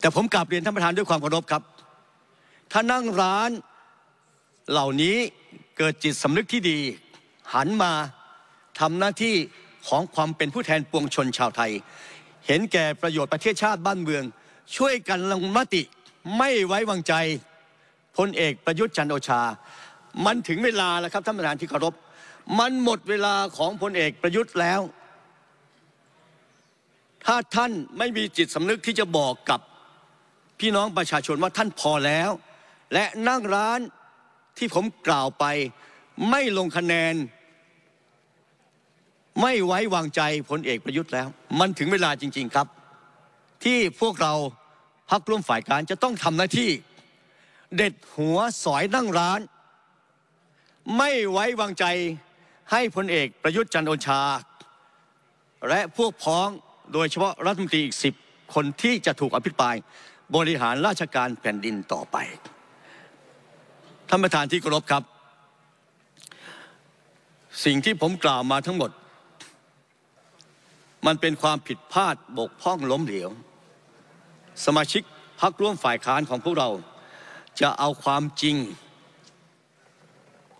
แต่ผมกลับเรียนท่านประธานด้วยความเคารพครับ ถ้านั่งร้านเหล่านี้เกิดจิตสำนึกที่ดีหันมาทำหน้าที่ของความเป็นผู้แทนปวงชนชาวไทยเห็นแก่ประโยชน์ประเทศชาติบ้านเมือง ช่วยกันลงมติไม่ไว้วางใจพลเอกประยุทธ์จันโอชา มันถึงเวลาแล้วครับท่านประธานที่เคารพมันหมดเวลาของพลเอกประยุทธ์แล้ว ถ้าท่านไม่มีจิตสำนึกที่จะบอกกับพี่น้องประชาชนว่าท่านพอแล้ว และนั่งร้านที่ผมกล่าวไป ไม่ลงคะแนนไม่ไว้วางใจพลเอกประยุทธ์แล้ว มันถึงเวลาจริง ๆครับ ที่พวกเราพักร่วมฝ่ายการจะต้องทำหน้าที่ เด็ดหัวสอยนั่งร้าน ไม่ไว้วางใจให้พลเอกประยุทธ์จันโอชา และพวกพ้อง โดยเฉพาะรัฐมนตรีอีกสิบคนที่จะถูกอภิปราย บริหารราชการแผ่นดินต่อไปท่านประธานที่เคารพครับ สิ่งที่ผมกล่าวมาทั้งหมดมันเป็นความผิดพลาดบกพร่องล้มเหลวสมาชิกพักร่วมฝ่ายค้านของพวกเราจะเอาความจริง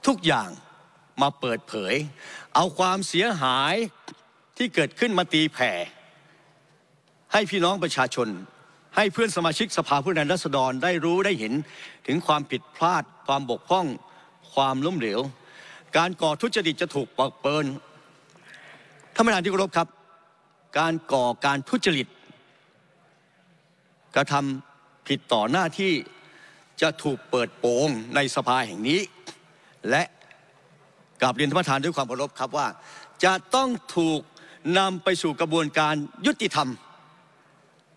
ทุกอย่างมาเปิดเผย เอาความเสียหายที่เกิดขึ้นมาตีแผ่ ให้พี่น้องประชาชน ให้เพื่อนสมาชิกสภาผู้แทนราษฎรได้รู้ได้เห็นถึงความผิดพลาดความบกพร่องความล้มเหลวการก่อทุจริตจะถูกปอกเปินท่านประธานที่เคารพครับการก่อการทุจริตกระทำผิดต่อหน้าที่จะถูกเปิดโปงในสภาแห่งนี้ และกราบเรียนท่านประธานด้วยความเคารพครับว่า จะต้องถูกนำไปสู่กระบวนการยุติธรรม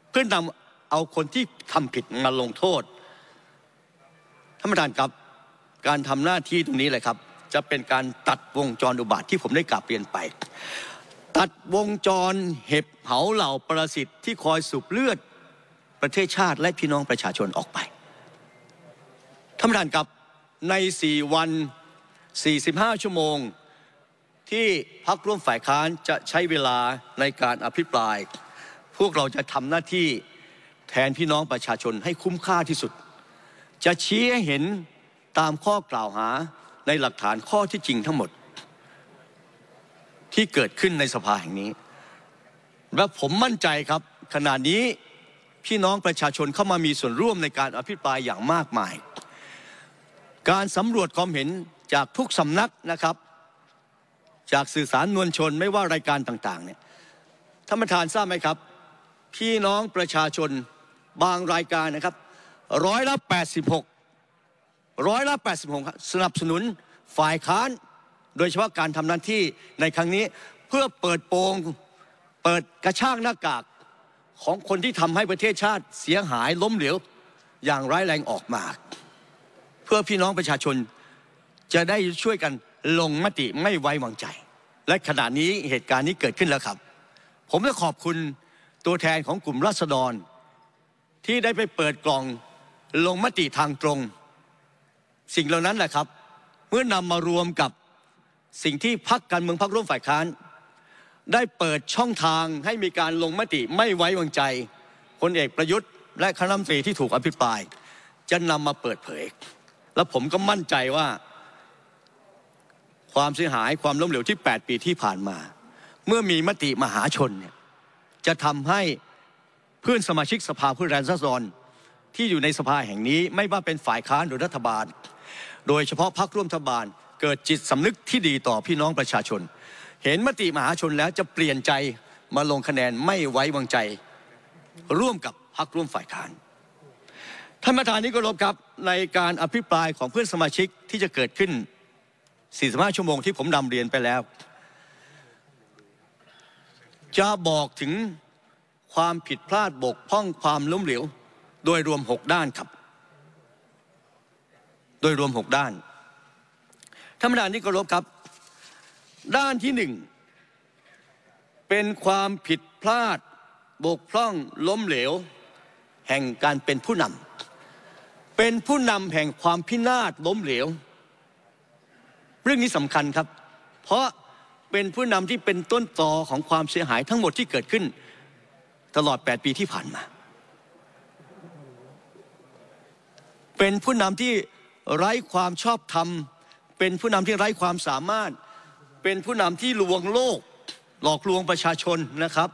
เพื่อนำเอาคนที่ทำผิดมาลงโทษท่านประธานครับการทำหน้าที่ตรงนี้เลยครับ จะเป็นการตัดวงจรอุบาทที่ผมได้กราบเรียนไปตัดวงจรเห็บเผาเหล่าประสิทธิ์ ที่คอยสูบเลือดประเทศชาติและพี่น้องประชาชนออกไป ท่านประธานครับใน 4 วัน 45 ชั่วโมง ที่พักร่วมฝ่ายค้านจะใช้เวลาในการอภิปราย พวกเราจะทำหน้าที่แทนพี่น้องประชาชนให้คุ้มค่าที่สุด จะชี้ให้เห็นตามข้อกล่าวหาในหลักฐานข้อที่จริงทั้งหมดที่เกิดขึ้นในสภาแห่งนี้ และผมมั่นใจครับขณะนี้พี่น้องประชาชนเข้ามามีส่วนร่วมในการอภิปรายอย่างมากมาย การสำรวจความเห็นจากทุกสำนักนะครับ จากสื่อสารมวลชนไม่ว่ารายการต่างๆเนี่ย ท่านประธานทราบไหมครับ พี่น้องประชาชนบางรายการนะครับร้อยละ86ร้อยละ86สนับสนุนฝ่ายค้านโดยเฉพาะการทำหน้าที่ในครั้งนี้เพื่อเปิดโปงเปิดกระชากหน้ากากของคนที่ทำให้ประเทศชาติเสียหายล้มเหลวอย่างร้ายแรงออกมา เพื่อพี่น้องประชาชน จะได้ช่วยกันลงมติไม่ไว้วางใจ และขณะนี้เหตุการณ์นี้เกิดขึ้นแล้วครับ ผมจะขอบคุณตัวแทนของกลุ่มรัษฎร ที่ได้ไปเปิดกล่องลงมติทางตรง สิ่งเหล่านั้นแหละครับ เมื่อนำมารวมกับสิ่งที่พักการเมืองพักร่วมฝ่ายค้าน ได้เปิดช่องทางให้มีการลงมติไม่ไว้วางใจพลเอกประยุทธ์ และคณะรัฐมนตรีที่ถูกอภิปราย จะนำมาเปิดเผย และผมก็มั่นใจว่าความเสียหายความล้มเหลวที่ 8 ปีที่ผ่านมา เมื่อมีมติมหาชนเนี่ยจะทำให้เพื่อนสมาชิกสภาผู้แทนราษฎรที่อยู่ในสภาแห่งนี้ ไม่ว่าเป็นฝ่ายค้านหรือรัฐบาล โดยเฉพาะพรรคร่วมรัฐบาลเกิดจิตสำนึกที่ดีต่อพี่น้องประชาชน เห็นมติมหาชนแล้วจะเปลี่ยนใจมาลงคะแนนไม่ไว้วางใจ ร่วมกับพรรคร่วมฝ่ายค้าน ท่านประธานนี้ก็รบครับในการอภิปรายของเพื่อนสมาชิกที่จะเกิดขึ้น 45 ชั่วโมงที่ผมนำเรียนไปแล้ว จะบอกถึงความผิดพลาดบกพร่องความล้มเหลวโดยรวม 6 ด้านครับ โดยรวม 6 ด้านท่านประธานที่เคารพครับด้านที่หนึ่ง เป็นความผิดพลาดบกพร่องล้มเหลว แห่งการเป็นผู้นำเป็นผู้นำแห่งความพินาศล้มเหลว เรื่องนี้สำคัญครับ เพราะเป็นผู้นำที่เป็นต้นตอของความเสียหายทั้งหมดที่เกิดขึ้น ตลอด8ปีที่ผ่านมา เป็นผู้นำที่ไร้ความชอบธรรมเป็นผู้นำที่ไร้ความสามารถ เป็นผู้นำที่ลวงโลกหลอกลวงประชาชนนะครับ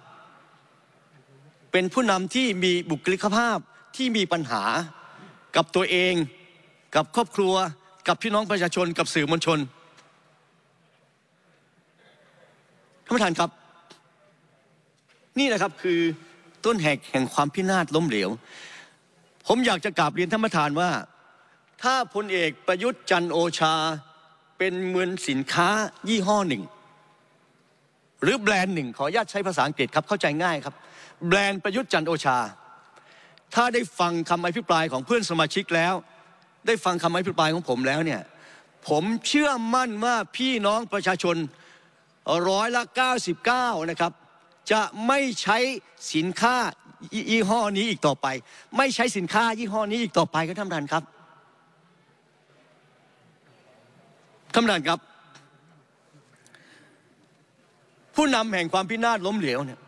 เป็นผู้นำที่มีบุคลิกภาพที่มีปัญหา กับตัวเอง กับครอบครัว กับพี่น้องประชาชน กับสื่อมวลชนท่านประธานครับ นี่นะครับคือต้นแหกแห่งความพินาศล้มเหลว ผมอยากจะกราบเรียนท่านประธานว่า ถ้าพลเอกประยุทธ์จันโอชาเป็นเหมือนสินค้ายี่ห้อหนึ่ง หรือแบรนด์หนึ่ง ขออนุญาตใช้ภาษาอังกฤษครับ เข้าใจง่ายครับ แบรนด์ประยุทธ์จันโอชา ถ้าได้ฟังคำอภิปรายของเพื่อนสมาชิกแล้ว ได้ฟังคำอภิปรายของผมแล้วเนี่ยผมเชื่อมั่นว่าพี่น้องประชาชน ร้อยละ99นะครับจะไม่ใช้สินค้ายี่ห้อนี้อีกต่อไป ไม่ใช้สินค้ายี่ห้อนี้อีกต่อไปครับท่านประธานครับท่านประธานครับ ผู้นำแห่งความพินาศล้มเหลวเนี่ย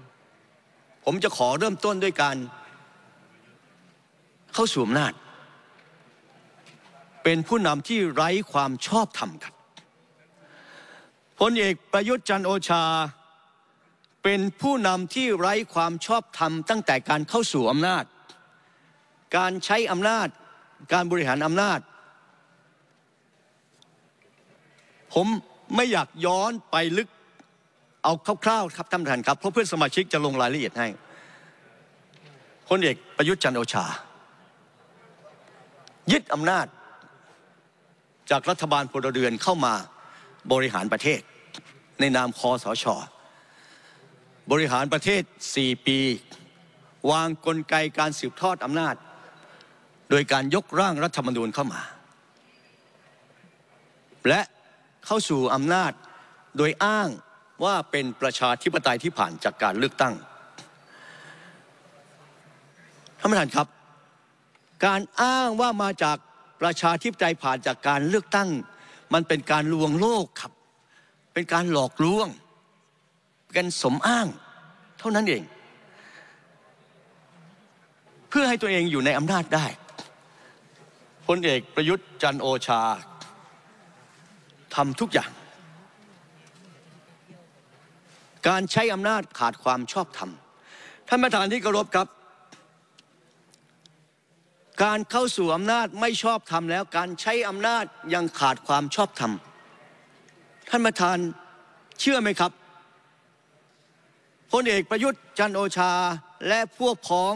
ผมจะขอเริ่มต้นด้วยการเข้าสู่อำนาจ เป็นผู้นำที่ไร้ความชอบธรรมครับพลเอกประยุทธ์จันโอชา เป็นผู้นำที่ไร้ความชอบธรรม ตั้งแต่การเข้าสู่อำนาจ การใช้อำนาจการบริหารอำนาจผมไม่อยากย้อนไปลึกเอาคร่าวๆครับท่านประธาน ครับเพราะเพื่อนสมาชิกจะลงรายละเอียดให้ คนเอกประยุทธ์จันโอชา ยึดอำนาจ จากรัฐบาลพลเรือนเข้ามาบริหารประเทศ ในนามคอสช บริหารประเทศ 4 ปี วางกลไกการสืบทอดอำนาจ โดยการยกร่างรัฐธรรมนูญเข้ามาและเข้าสู่อำนาจโดยอ้างว่าเป็นประชาธิปไตยที่ผ่านจากการเลือกตั้งท่านประธานครับ การอ้างว่ามาจากประชาธิปไตยผ่านจากการเลือกตั้ง มันเป็นการลวงโลกครับ เป็นการหลอกลวงกันสมอ้างเท่านั้นเอง เพื่อให้ตัวเองอยู่ในอำนาจได้พลเอกประยุทธ์จันโอชาทำทุกอย่าง การใช้อำนาจขาดความชอบธรรมท่านประธานที่เคารพครับ การเข้าสู่อำนาจไม่ชอบธรรมแล้ว การใช้อำนาจยังขาดความชอบธรรมท่านประธานเชื่อไหมครับพลเอกประยุทธ์ จันโอชาและพวกพ้อง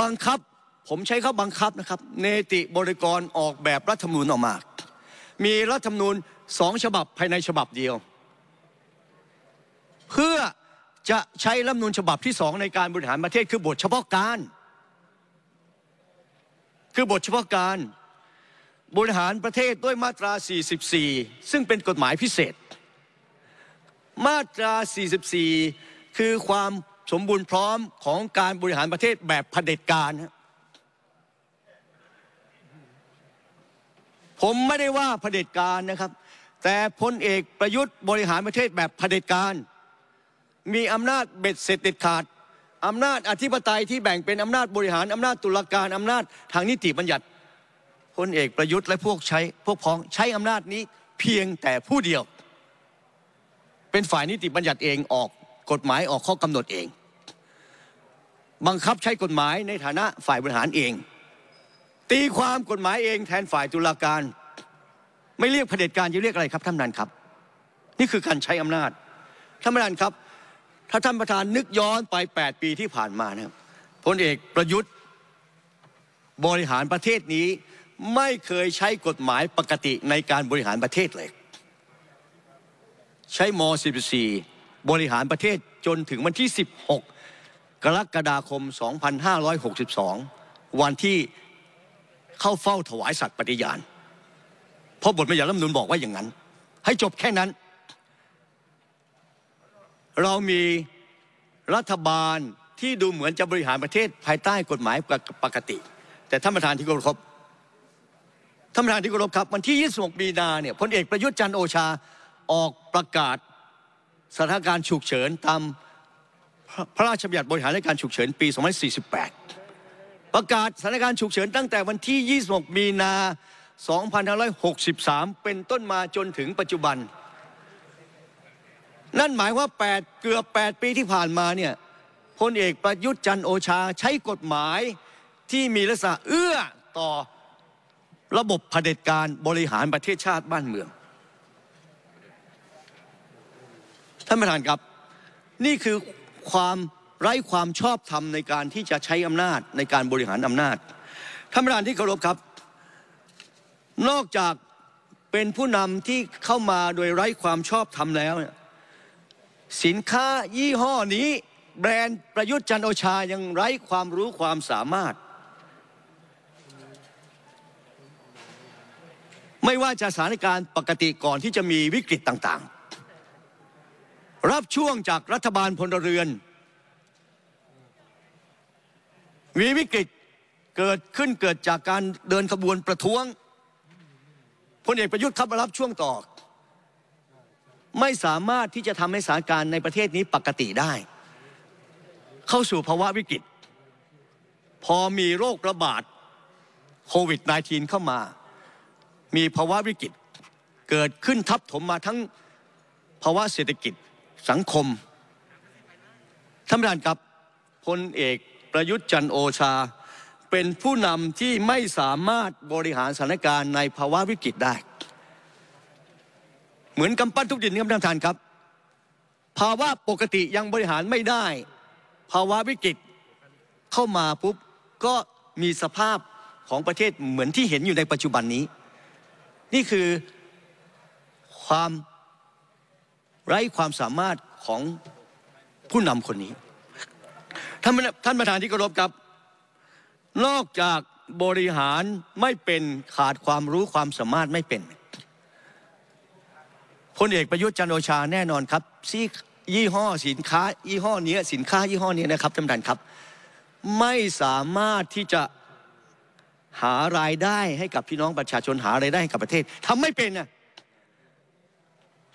บังคับผมใช้เขาบังคับนะครับ เนติบริกรออกแบบรัฐธรรมนูญออกมา มีรัฐธรรมนูญสองฉบับภายในฉบับเดียว เพื่อจะใช้รัฐธรรมนูญฉบับที่สองในการบริหารประเทศคือบทเฉพาะการ คือบทเฉพาะการ บริหารประเทศด้วยมาตรา 44 ซึ่งเป็นกฎหมายพิเศษ มาตรา44 คือความสมบูรณ์พร้อมของการบริหารประเทศแบบเผด็จการผมไม่ได้ว่าเผด็จการนะครับ แต่พลเอกประยุทธ์บริหารประเทศแบบเผด็จการมีอำนาจเบ็ดเสร็จเด็ดขาดอำนาจอธิปไตยที่แบ่งเป็นอำนาจบริหารอำนาจตุลาการอำนาจทางนิติบัญญัติพลเอกประยุทธ์และพวกใช้พวกพ้องใช้อำนาจนี้เพียงแต่ผู้เดียว เป็นฝ่ายนิติบัญญัติเองออกกฎหมายออกข้อกำหนดเอง บังคับใช้กฎหมายในฐานะฝ่ายบริหารเองตีความกฎหมายเองแทนฝ่ายตุลาการ ไม่เรียกเผด็จการจะเรียกอะไรครับ ท่านประธานครับ นี่คือการใช้อำนาจท่านประธานครับ ถ้าท่านประธานนึกย้อนไป 8 ปีที่ผ่านมานะครับพลเอกประยุทธ์บริหารประเทศนี้ ไม่เคยใช้กฎหมายปกติในการบริหารประเทศเลย ใช้มส4บริหารประเทศจนถึงวันที่ 16 กรกฎาคม2562วันที่เข้าเฝ้าถวายสัตว์ปฏิญาณ เพราะบทบัญญัติรัฐมนุนบอกว่าอย่างนั้น ให้จบแค่นั้น เรามีรัฐบาลที่ดูเหมือนจะบริหารประเทศภายใต้กฎหมายปกติ แต่ท่านประธานที่เครรพท่านประธานที่กรพครับวันที่ 26มีนาเนี่ยพลเอกประยุทธ์จันโอชาออกประกาศสถานการณ์ฉุกเฉินตาม พระราชบัญญัติบริหารและการฉุกเฉินปี2548ประกาศสถานการณ์ฉุกเฉินตั้งแต่วันที่ 26 มีนา 2563 เป็นต้นมาจนถึงปัจจุบัน นั่นหมายว่า 8 เกือบ 8 ปีที่ผ่านมาเนี่ย พลเอกประยุทธ์จันโอชาใช้กฎหมายที่มีลักษณะเอื้อต่อระบบะเผด็จการบริหารประเทศชาติบ้านเมือง ท่านประธานครับ นี่คือความไร้ความชอบธรรมในการที่จะใช้อำนาจในการบริหารอำนาจ ท่านประธานที่เคารพครับ นอกจากเป็นผู้นำที่เข้ามาโดยไร้ความชอบธรรมแล้ว สินค้ายี่ห้อนี้ แบรนด์ประยุทธ์จันโอชายังไร้ความรู้ความสามารถ ไม่ว่าจะสถานการณ์ปกติก่อนที่จะมีวิกฤตต่าง ๆ รับช่วงจากรัฐบาลพลเรือนมีวิกฤตเกิดขึ้นเกิดจากการเดินขบวนประท้วงพลเอกประยุทธ์เข้ารับช่วงต่อ ไม่สามารถที่จะทำให้สถานการณ์ในประเทศนี้ปกติได้ เข้าสู่ภาวะวิกฤตพอมีโรคระบาดโควิด -19 เข้ามา มีภาวะวิกฤตเกิดขึ้นทับถมมาทั้งภาวะเศรษฐกิจสังคมท่านประธานครับพลเอกประยุทธ์จันโอชาเป็นผู้นำที่ไม่สามารถบริหารสถานการณ์ในภาวะวิกฤตได้ เหมือนกำปั้นทุกดินครับท่านทรานครับ ภาวะปกติยังบริหารไม่ได้ ภาวะวิกฤตเข้ามาปุ๊บก็มีสภาพของประเทศเหมือนที่เห็นอยู่ในปัจจุบันนี้ นี่คือความไร้ความสามารถของผู้นำคนนี้ท่านท่านประธานที่เคารพครับ นอกจากบริหารไม่เป็นขาดความรู้ความสามารถไม่เป็น พลเอกประยุทธ์จันโอชาแน่นอนครับ ซียี่ห้อสินค้ายี่ห้อนี้สินค้ายี่ห้อนี้นะครับท่านประธานครับ ไม่สามารถที่จะหารายได้ให้กับพี่น้องประชาชนหารายได้ให้กับประเทศ ทำไม่เป็นนะ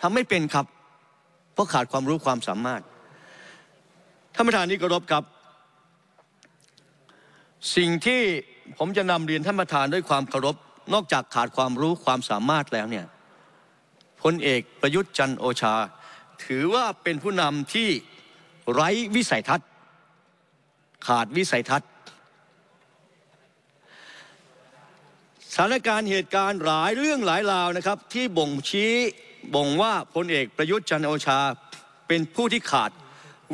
ทำไม่เป็นครับ เพราะขาดความรู้ความสามารถ ท่านประธานที่เคารพครับสิ่งที่ผมจะนำเรียนท่านประธานด้วยความเคารพ นอกจากขาดความรู้ความสามารถแล้วเนี่ยพลเอกประยุทธ์จันโอชา ถือว่าเป็นผู้นำที่ไร้วิสัยทัศน์ ขาดวิสัยทัศน์สถานการณ์เหตุการณ์หลายเรื่องหลายราวนะครับ ที่บ่งชี้บ่งว่าพลเอกประยุทธ์จันโอชา เป็นผู้ที่ขาด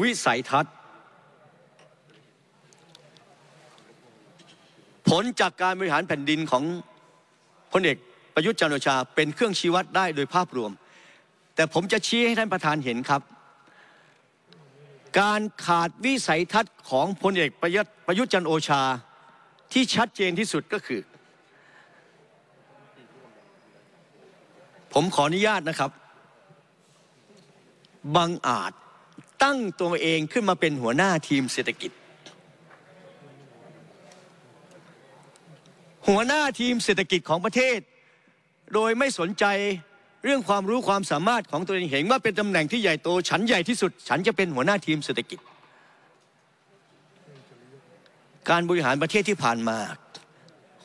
วิสัยทัศน์ผลจากการบริหารแผ่นดินของพลเอก ประยุทธ์จันโอชาเป็นเครื่องชี้วัดได้โดยภาพรวม แต่ผมจะชี้ให้ท่านประธานเห็นครับ การขาดวิสัยทัศน์ของพลเอกประยุทธ์ประยุทธ์จันโอชาที่ชัดเจนที่สุดก็คือ ผมขออนุญาตนะครับบังอาจตั้งตัวเองขึ้นมาเป็นหัวหน้าทีม เศรษฐกิจหัวหน้าทีมเศรษฐกิจของประเทศ โดยไม่สนใจเรื่องความรู้ความสามารถของตัวเองเห็นว่าเป็นตำแหน่งที่ใหญ่โตฉันใหญ่ที่สุดฉันจะเป็นหัวหน้าทีมเศรษฐกิจ การบริหารประเทศที่ผ่านมา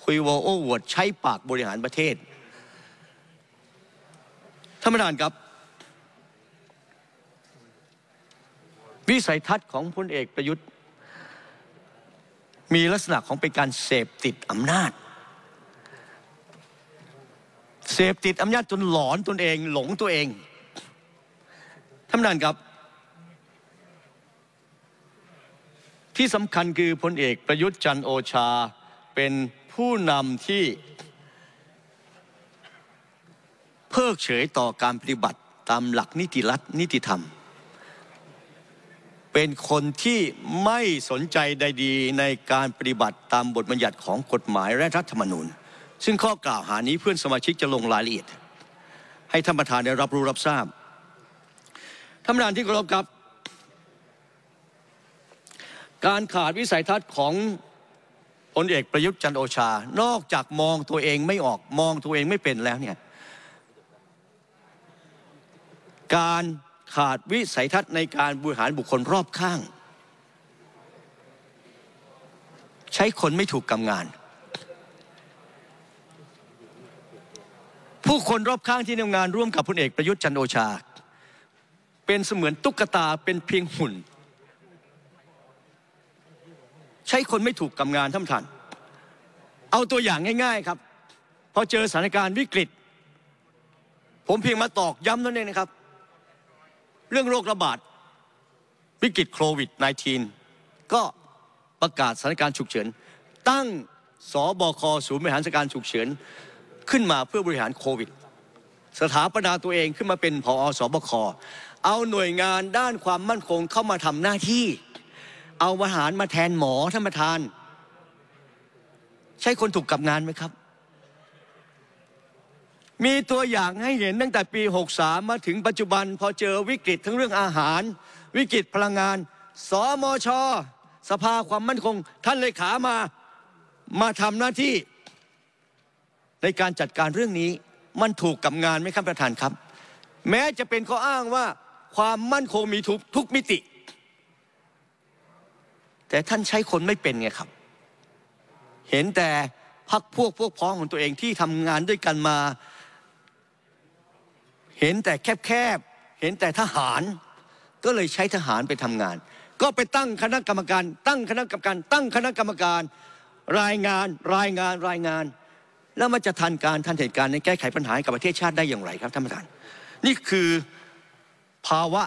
คุยวอโอวดใช้ปากบริหารประเทศท่านประธานครับวิสัยทัศน์ของพลเอกประยุทธ์ มีลักษณะของเป็นการเสพติด อำนาจเสพติดอำนาจจนหลอนตนเองหลงตัวเองท่านนั่นครับ ที่สำคัญคือพลเอกประยุทธ์จันโอชา เป็นผู้นำที่ เพิกเฉยต่อการปฏิบัติตามหลักนิติรัฐนิติธรรม เป็นคนที่ไม่สนใจใดดีในการปฏิบัติตามบทบัญญัติของกฎหมายและรัฐธรรมนูญซึ่งข้อกล่าวหานี้เพื่อนสมาชิกจะลงรายละเอียดให้ท่านประธานได้รับรู้รับทราบท่านประธานที่เคารพครับ การขาดวิสัยทัศน์ของพลเอกประยุทธ์จันโอชา นอกจากมองตัวเองไม่ออกมองตัวเองไม่เป็นแล้วเนี่ยการขาดวิสัยทัศน์ในการบริหารบุคคลรอบข้าง ใช้คนไม่ถูกกำงานผู้คนรอบข้างที่ทำงานร่วมกับพลเอกประยุทธ์จันโอชา เป็นเสมือนตุ๊กตาเป็นเพียงหุ่น ใช้คนไม่ถูกกำงานท่านท่านเอาตัวอย่างง่ายๆครับ พอเจอสถานการณ์วิกฤต ผมเพียงมาตอกย้ำนั่นเองนะครับเรื่องโรคระบาดวิกฤตโควิด -19 ก็ประกาศสถานการณ์ฉุกเฉินตั้งสบคศูนย์บริหารสถานการณ์ฉุกเฉินขึ้นมาเพื่อบริหารโควิด สถาปนาตัวเองขึ้นมาเป็นผอ สบค เอาหน่วยงานด้านความมั่นคงเข้ามาทำหน้าที่ เอาทหารมาแทนหมอท่านประธาน ใช่คนถูกกับงานไหมครับ มีตัวอย่างให้เห็นตั้งแต่ปี 63 มาถึงปัจจุบัน พอเจอวิกฤตทั้งเรื่องอาหาร วิกฤตพลังงาน สมชสภาความมั่นคง ท่านเลขามามาทำหน้าที่ในการจัดการเรื่องนี้มันถูกกับงานไหมครับประธานครับ แม้จะเป็นข้ออ้างว่าความมั่นคงมีทุกทุกมิติ แต่ท่านใช้คนไม่เป็นไงครับ เห็นแต่พักพวกพวกพ้องของตัวเองที่ทำงานด้วยกันมา เห็นแต่แคบๆเห็นแต่ทหารก็เลยใช้ทหารไปทำงาน ก็ไปตั้งคณะกรรมการ ตั้งคณะกรรมการ ตั้งคณะกรรมการ รายงานรายงานรายงานแล้วมันจะทันการทันเหตุการณ์ในแก้ไขปัญหาให้กับประเทศชาติได้อย่างไรครับท่านประธานนี่คือภาวะ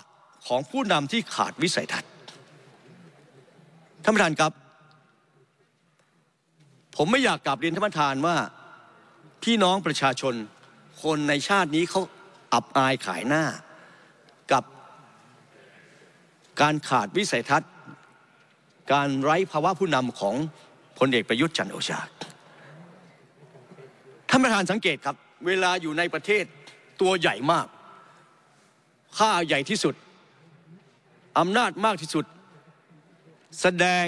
ของผู้นำที่ขาดวิสัยทัศน์ท่านประธานครับผมไม่อยากกลับเรียนท่านประธานว่าพี่น้องประชาชนคนในชาตินี้เขาอับอายขายหน้า กับการขาดวิสัยทัศน์ การไร้ภาวะผู้นำของพลเอกประยุทธ์จันโอชาท่านประธานสังเกตครับ เวลาอยู่ในประเทศตัวใหญ่มากค่าใหญ่ที่สุดอำนาจมากที่สุด แสดง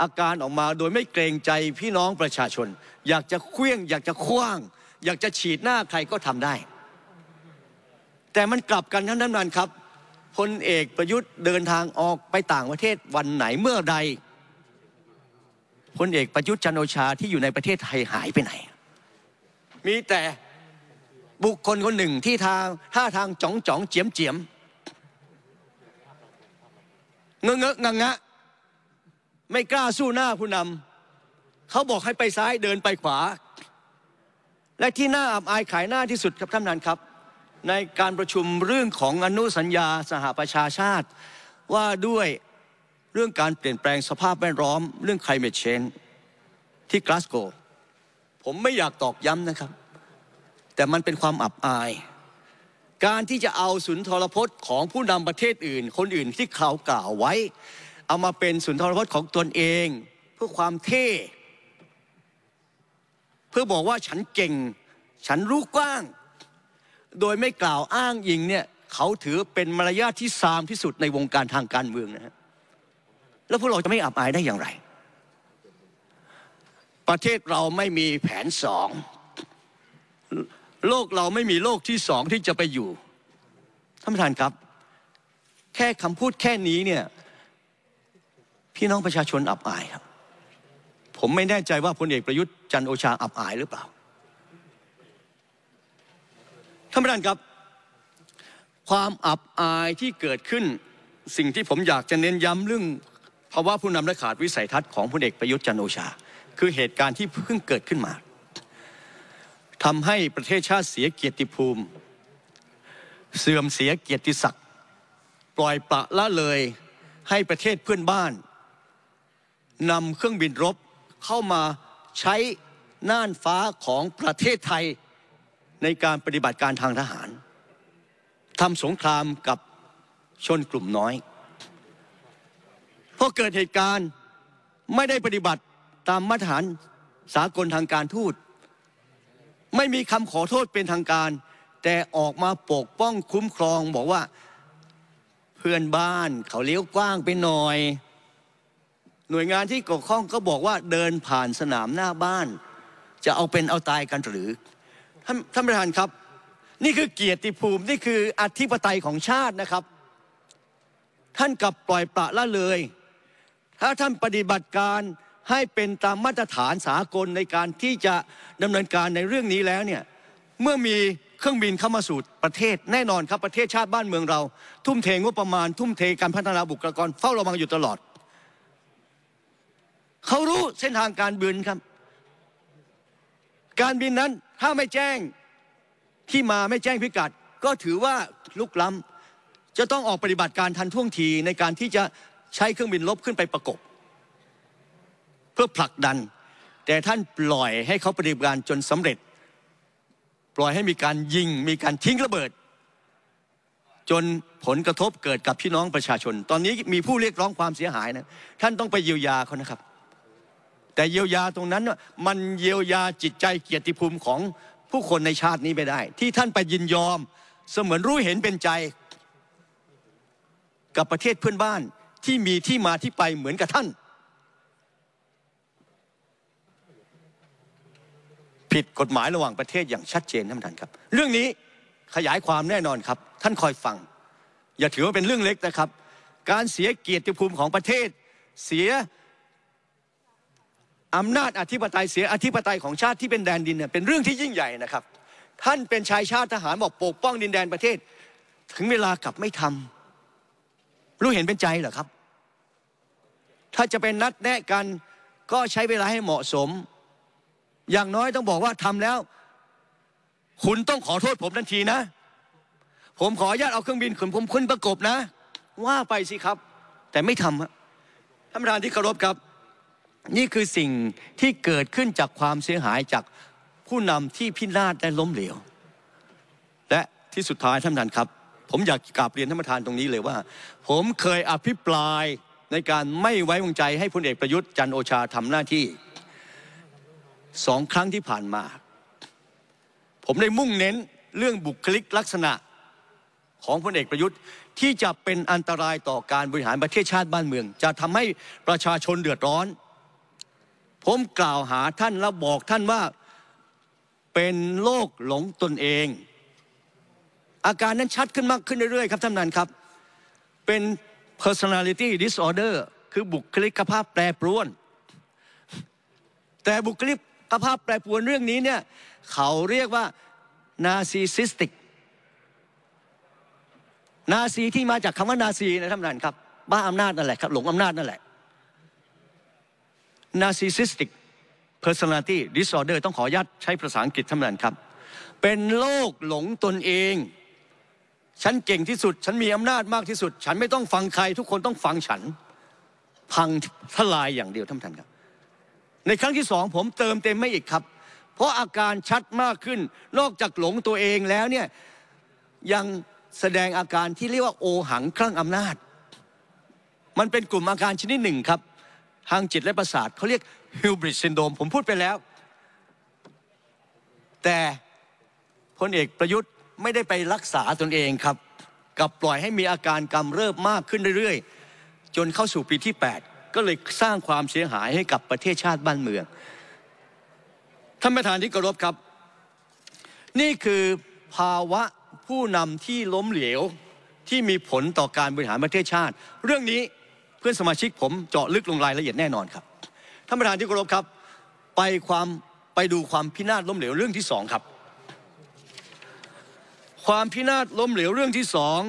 อาการออกมาโดยไม่เกรงใจพี่น้องประชาชน อยากจะเคลี้ยงอยากจะคว้างอยากจะฉีดหน้าใครก็ทำได้ แต่มันกลับกันท่านท่านนันครับพลเอกประยุทธ์เดินทางออกไปต่างประเทศวันไหนเมื่อใดพลเอกประยุทธ์จันโอชาที่อยู่ในประเทศไทยหายไปไหนมีแต่บุคคลคนหนึ่งที่ทางท่าทางจ๋องจ๋องเจียมเจียมเงอะเงอะงะงะไม่กล้าสู้หน้าผู้นำเขาบอกให้ไปซ้ายเดินไปขวา และที่น่าอับอายขายหน้าที่สุดครับท่านนันครับ ในการประชุมเรื่องของอนุสัญญาสหประชาชาติว่าด้วยเรื่องการเปลี่ยนแปลงสภาพแวดล้อมเรื่อง climate change ที่กลาสโกผมไม่อยากตอกย้ำนะครับ แต่มันเป็นความอับอาย การที่จะเอาสุนทรพจน์ของผู้นำประเทศอื่น คนอื่นที่เขากล่าวไว้ เอามาเป็นสุนทรพจน์ของตนเอง เพื่อความเท่เพื่อบอกว่าฉันเก่ง ฉันรู้กว้าง โดยไม่กล่าวอ้างยิงเนี่ยเขาถือเป็นมารยาทที่ซามที่สุดในวงการทางการเมืองนะฮะแล้วพวกเราจะไม่อับอายได้อย่างไรประเทศเราไม่มีแผนสองโลกเราไม่มีโลกที่สองที่จะไปอยู่ท่านประธานครับ แค่คำพูดแค่นี้เนี่ยพี่น้องประชาชนอับอายครับ ผมไม่แน่ใจว่าพลเอกประยุทธ์จันโอชาอับอายหรือเปล่าท่านประธานครับ ความอับอายที่เกิดขึ้นสิ่งที่ผมอยากจะเน้นย้ำเรื่องภาวะผู้นำและขาดวิสัยทัศน์ของพลเอกประยุทธ์จันโอชาคือเหตุการณ์ที่เพิ่งเกิดขึ้นมาทำให้ประเทศชาติเสียเกียรติภูมิ เสื่อมเสียเกียรติศักดิ์ปล่อยปละละเลยให้ประเทศเพื่อนบ้านนำเครื่องบินรบ เข้ามาใช้ น่านฟ้าของประเทศไทยในการปฏิบัติการทางทหารทำสงครามกับชนกลุ่มน้อยพอเกิดเหตุการณ์ไม่ได้ปฏิบัติตามมาตรฐานสากลทางการทูตไม่มีคำขอโทษเป็นทางการ แต่ออกมาปกป้องคุ้มครองบอกว่าเพื่อนบ้าน เขาเลี้ยวกว้างไปหน่อย หน่วยงานที่เกี่ยวข้องก็บอกว่าเดินผ่านสนามหน้าบ้าน จะเอาเป็นเอาตายกันหรือท่านท่านประธานครับ นี่คือเกียรติภูมินี่คือ อธิปไตยของชาตินะครับ ท่านกลับปล่อยปละละเลย ถ้าท่านปฏิบัติการให้เป็นตามมาตรฐานสากลในการที่จะดำเนินการในเรื่องนี้แล้วเนี่ยเมื่อมีเครื่องบินเข้ามาสู่ประเทศแน่นอนครับประเทศชาติบ้านเมืองเรา ทุ่มเทงบประมาณทุ่มเทการพัฒนาบุคลากรเฝ้าระวังอยู่ตลอดเขารู้เส้นทางการบินครับ การบินนั้นถ้าไม่แจ้งที่มาไม่แจ้งพิกัดก็ถือว่าลุกล้ำจะต้องออกปฏิบัติการทันท่วงทีในการที่จะใช้เครื่องบินลบขึ้นไปประกบพื่อผลักดันแต่ท่านปล่อยให้เขาปฏิบัติการจนสำเร็จ ปล่อยให้มีการยิงมีการทิ้งระเบิด จนผลกระทบเกิดกับพี่น้องประชาชน ตอนนี้มีผู้เรียกร้องความเสียหายนะ ท่านต้องไปเยียวยาเขานะครับ แต่เยียวยาตรงนั้นมันเยียวยาจิตใจเกียรติภูมิของผู้คนในชาตินี้ไม่ได้ ที่ท่านไปยินยอมเสมือนรู้เห็นเป็นใจกับประเทศเพื่อนบ้านที่มีที่มาที่ไปเหมือนกับท่านิดกฎหมายระหว่างประเทศอย่างชัดเจนท่านประธานครับ เรื่องนี้ขยายความแน่นอนครับ ท่านคอยฟัง อย่าถือว่าเป็นเรื่องเล็กนะครับ การเสียเกียรติภูมิของประเทศ เสียอำนาจอธิปไตย เสียอธิปไตยของชาติที่เป็นแดนดินเนี่ยเป็นเรื่องที่ยิ่งใหญ่นะครับ ท่านเป็นชายชาติทหารบอกปกป้องดินแดนประเทศ ถึงเวลากลับไม่ทำรู้เห็นเป็นใจเหรอครับ ถ้าจะเป็นนัดแนะกันก็ใช้เวลาให้เหมาะสมอย่างน้อยต้องบอกว่าทำแล้ว คุณต้องขอโทษผมทันทีนะ ผมขออนุญาตเอาเครื่องบินขนผมขึ้นประกบนะ ว่าไปสิครับ แต่ไม่ทำครับท่านประธานที่เคารพครับนี่คือสิ่งที่เกิดขึ้นจากความเสียหายจากผู้นำที่พินาศได้ล้มเหลวและที่สุดท้ายท่านประธานครับ ผมอยาก กราบเรียนท่านประธานตรงนี้เลยว่า ผมเคยอภิปรายในการไม่ไว้วางใจ ให้พลเอกประยุทธ์จันโอชาทำหน้าที่สองครั้งที่ผ่านมา ผมได้มุ่งเน้นเรื่องบุคลิกลักษณะของพลเอกประยุทธ์ ที่จะเป็นอันตรายต่อการบริหารประเทศชาติบ้านเมือง จะทำให้ประชาชนเดือดร้อน ผมกล่าวหาท่าน และบอกท่านว่าเป็นโรคหลงตนเอง อาการนั้นชัดขึ้นมากขึ้นเรื่อยๆครับท่านนันครับ เป็น personality disorder คือบุคลิกภาพแปรปรวนแต่บุคลิกกภาพแปรปวนเรื่องนี้เนี่ย เขาเรียกว่านาซีซิสติกนาซีที่มาจากคำว่านาซีนะท่านประธานครับบ้าอำนาจนั่นแหละครับ หลงอำนาจนั่นแหละนาซีซิสติกเพอร์ซนา o n ตี้ดิสออเดอร์ต้องขออนุญาตใช้ภาษาอังกฤษท่านประธานครับ เป็นโรคหลงตนเอง ฉันเก่งที่สุด ฉันมีอำนาจมากที่สุด ฉันไม่ต้องฟังใครทุกคนต้องฟังฉัน พังทลายอย่างเดียวท่านประธานครับในครั้งที่สองผมเติมเต็มไม่อีกครับ เพราะอาการชัดมากขึ้นนอกจากหลงตัวเองแล้วเนี่ย ยังแสดงอาการที่เรียกว่าโอหังคลั่งอำนาจ มันเป็นกลุ่มอาการชนิดหนึ่งครับทางจิตและประสาท เขาเรียกฮิวบริดซินโดมผมพูดไปแล้ว แต่พลเอกประยุทธ์ไม่ได้ไปรักษาตนเองครับกับปล่อยให้มีอาการกำเริบมากขึ้นเรื่อยๆจนเข้าสู่ปีที่ 8ก็เลยสร้างความเสียหายให้กับประเทศชาติบ้านเมือง ท่านประธานที่เคารพครับ นี่คือภาวะผู้นำที่ล้มเหลวที่มีผลต่อการบริหารประเทศชาติ เรื่องนี้เพื่อนสมาชิกผมเจาะลึกลงรายละเอียดแน่นอนครับ ท่านประธานที่เคารพครับ ไปความไปดูความพินาศล้มเหลวเรื่องที่สองครับ ความพินาศล้มเหลวเรื่องที่สอง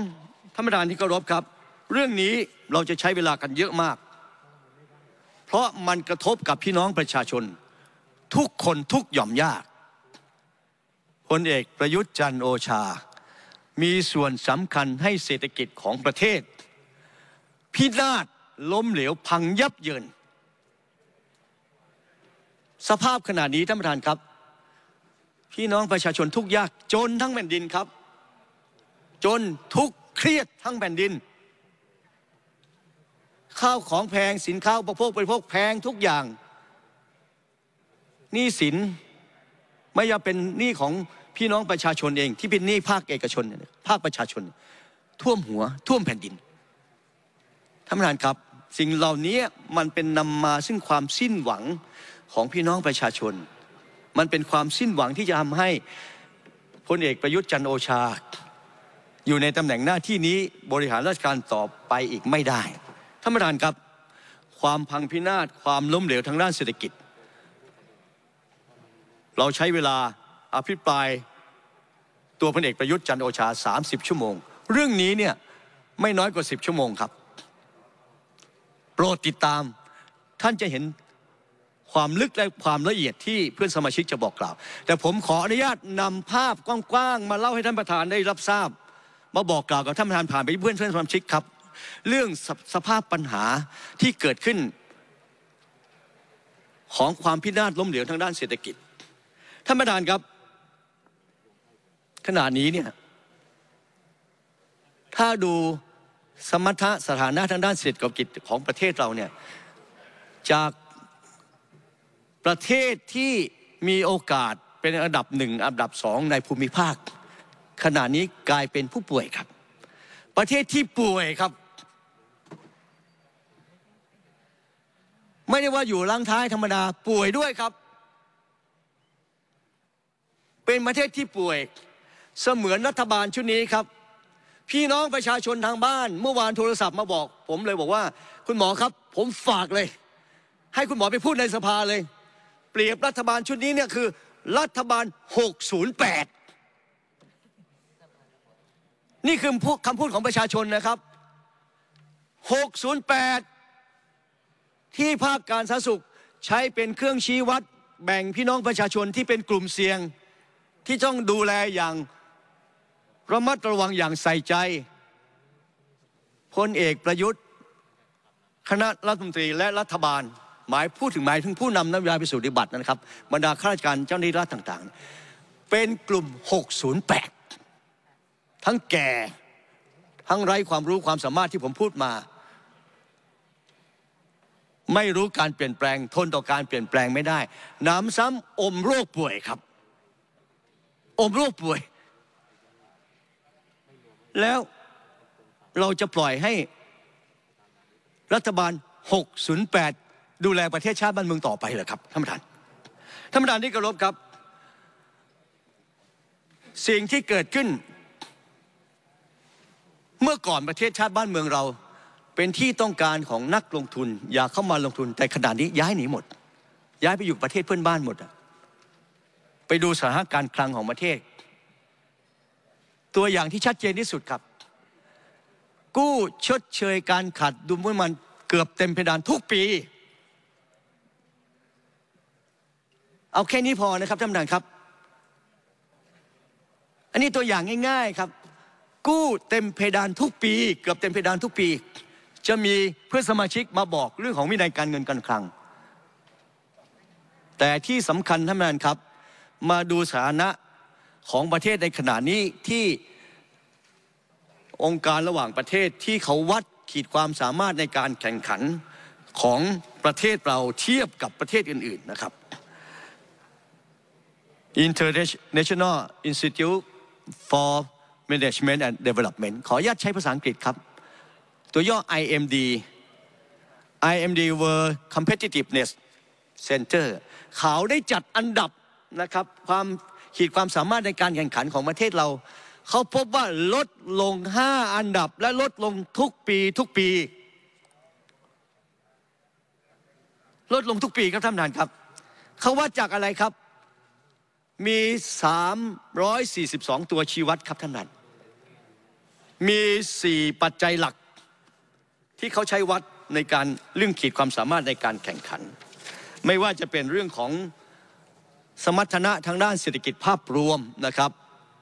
ท่านประธานที่เคารพครับ เรื่องนี้เราจะใช้เวลากันเยอะมากเพราะมันกระทบกับพี่น้องประชาชนทุกคนทุกหย่อมยาก พลเอกประยุทธ์จันโอชา มีส่วนสำคัญให้เศรษฐกิจของประเทศ พินาศล้มเหลวพังยับเยินสภาพขนาดนี้ท่านประธานครับ พี่น้องประชาชนทุกยากจนทั้งแผ่นดินครับ จนทุกเครียดทั้งแผ่นดินข้าวของแพงสินค้าประโภคบริโภคแพงทุกอย่างหนี้สินไม่ยอมเป็นหนี้ของพี่น้องประชาชนเอง ที่เป็นหนี้ภาคเอกชนภาคประชาชนท่วมหัวท่วมแผ่นดินท่านประธานครับสิ่งเหล่านี้มันเป็นนำมาซึ่งความสิ้นหวังของพี่น้องประชาชน มันเป็นความสิ้นหวังที่จะทำให้พลเอกประยุทธ์จันโอชาอยู่ในตำแหน่งหน้าที่นี้บริหารราชการต่อไปอีกไม่ได้านประธานครับความพังพินาศ ความล้มเหลวทางด้านเศรษฐกิจ เราใช้เวลาอภิปรายตัวพลเอกประยุทธ์จันโอชา 30 ชั่วโมง เรื่องนี้เนี่ย ไม่น้อยกว่า 10 ชั่วโมงครับ โปรดติดตามท่านจะเห็นความลึกและความละเอียดที่เพื่อนสมาชิกจะบอกกล่าว แต่ผมขออนุญาตนำภาพกว้างๆ มาเล่าให้ท่านประธานได้รับทราบ มาบอกกล่าวกับท่านประธานผ่านไปเพื่อนเพื่อนสมาชิกครับเรื่องสภาพปัญหาที่เกิดขึ้นของความพินาศล้มเหลวทางด้านเศรษฐกิจท่านประธานครับขณะนี้เนี่ยถ้าดูสมรรถสถานะทางด้านเศรษฐกิจของประเทศเราเนี่ยจากประเทศที่มีโอกาสเป็นอันดับหนึ่งอันดับสองในภูมิภาคขณะนี้กลายเป็นผู้ป่วยครับประเทศที่ป่วยครับ ไม่ได้ว่าอยู่ล่างท้ายธรรมดาป่วยด้วยครับ เป็นประเทศที่ป่วยเสมือนรัฐบาลชุดนี้ครับ พี่น้องประชาชนทางบ้าน เมื่อวานโทรศัพท์มาบอก ผมเลยบอกว่าคุณหมอครับผมฝากเลย ให้คุณหมอไปพูดในสภาเลย เปรียบรัฐบาลชุดนี้เนี่ยคือ รัฐบาล 608นี่คือคำพูดของประชาชนนะครับ 608 ที่ภาคการสาธารณสุขใช้เป็นเครื่องชี้วัดแบ่งพี่น้องประชาชนที่เป็นกลุ่มเสี่ยงที่ต้องดูแลอย่างระมัดระวังอย่างใส่ใจพลเอกประยุทธ์ คณะรัฐมนตรีและรัฐบาล หมายพูดถึงหมายถึงผู้นำนโยบายไปสู่ปฏิบัตินะครับ บรรดาข้าราชการเจ้าหน้าที่รัฐต่าง ๆ เป็นกลุ่ม 608ทั้งแก่ทั้งไร้ความรู้ความสามารถที่ผมพูดมา ไม่รู้การเปลี่ยนแปลงทนต่อการเปลี่ยนแปลงไม่ได้ น้ำซ้ำอมโรคป่วยครับอมโรคป่วย แล้วเราจะปล่อยให้รัฐบาล 608 ดูแลประเทศชาติบ้านเมืองต่อไปเหรอครับท่านประธานท่านประธานที่เคารพครับ สิ่งที่เกิดขึ้นเมื่อก่อนประเทศชาติบ้านเมืองเราเป็นที่ต้องการของนักลงทุน อยากเข้ามาลงทุนแต่ขณะนี้ย้ายหนีหมด ย้ายไปอยู่ประเทศเพื่อนบ้านหมดไปดูสถานการณ์คลังของประเทศ ตัวอย่างที่ชัดเจนที่สุดครับ กู้ชดเชยการขาดดุลมันเกือบเต็มเพดานทุกปี เอาแค่นี้พอนะครับท่านประธานครับ อันนี้ตัวอย่างง่าย ๆครับกู้เต็มเพดานทุกปีเกือบเต็มเพดานทุกปี จะมีเพื่อนสมาชิกมาบอกเรื่องของวินัยการเงินการคลัง แต่ที่สำคัญท่านประธานครับ มาดูสถานะ ของประเทศในขณะนี้ที่องค์การระหว่างประเทศที่เขาวัดขีดความสามารถในการแข่งขันของประเทศเราเทียบกับประเทศอื่นๆนะครับ International Institute for Management and Development ขออนุญาตใช้ภาษาอังกฤษครับ ตัวย่อ IMD IMD World Competitiveness Center เขาได้จัดอันดับนะครับความขีดความสามารถในการแข่งขันของประเทศเรา เขาพบว่าลดลง 5 อันดับ และลดลงทุกปีทุกปี ลดลงทุกปีครับท่านนานครับเขาว่าจากอะไรครับ มี 342 ตัวชี้วัดครับท่านนานมี 4 ปัจจัยหลักที่เขาใช้วัดในการเรื่องขีดความสามารถในการแข่งขัน ไม่ว่าจะเป็นเรื่องของสมรรถนะทางด้านเศรษฐกิจภาพรวมนะครับ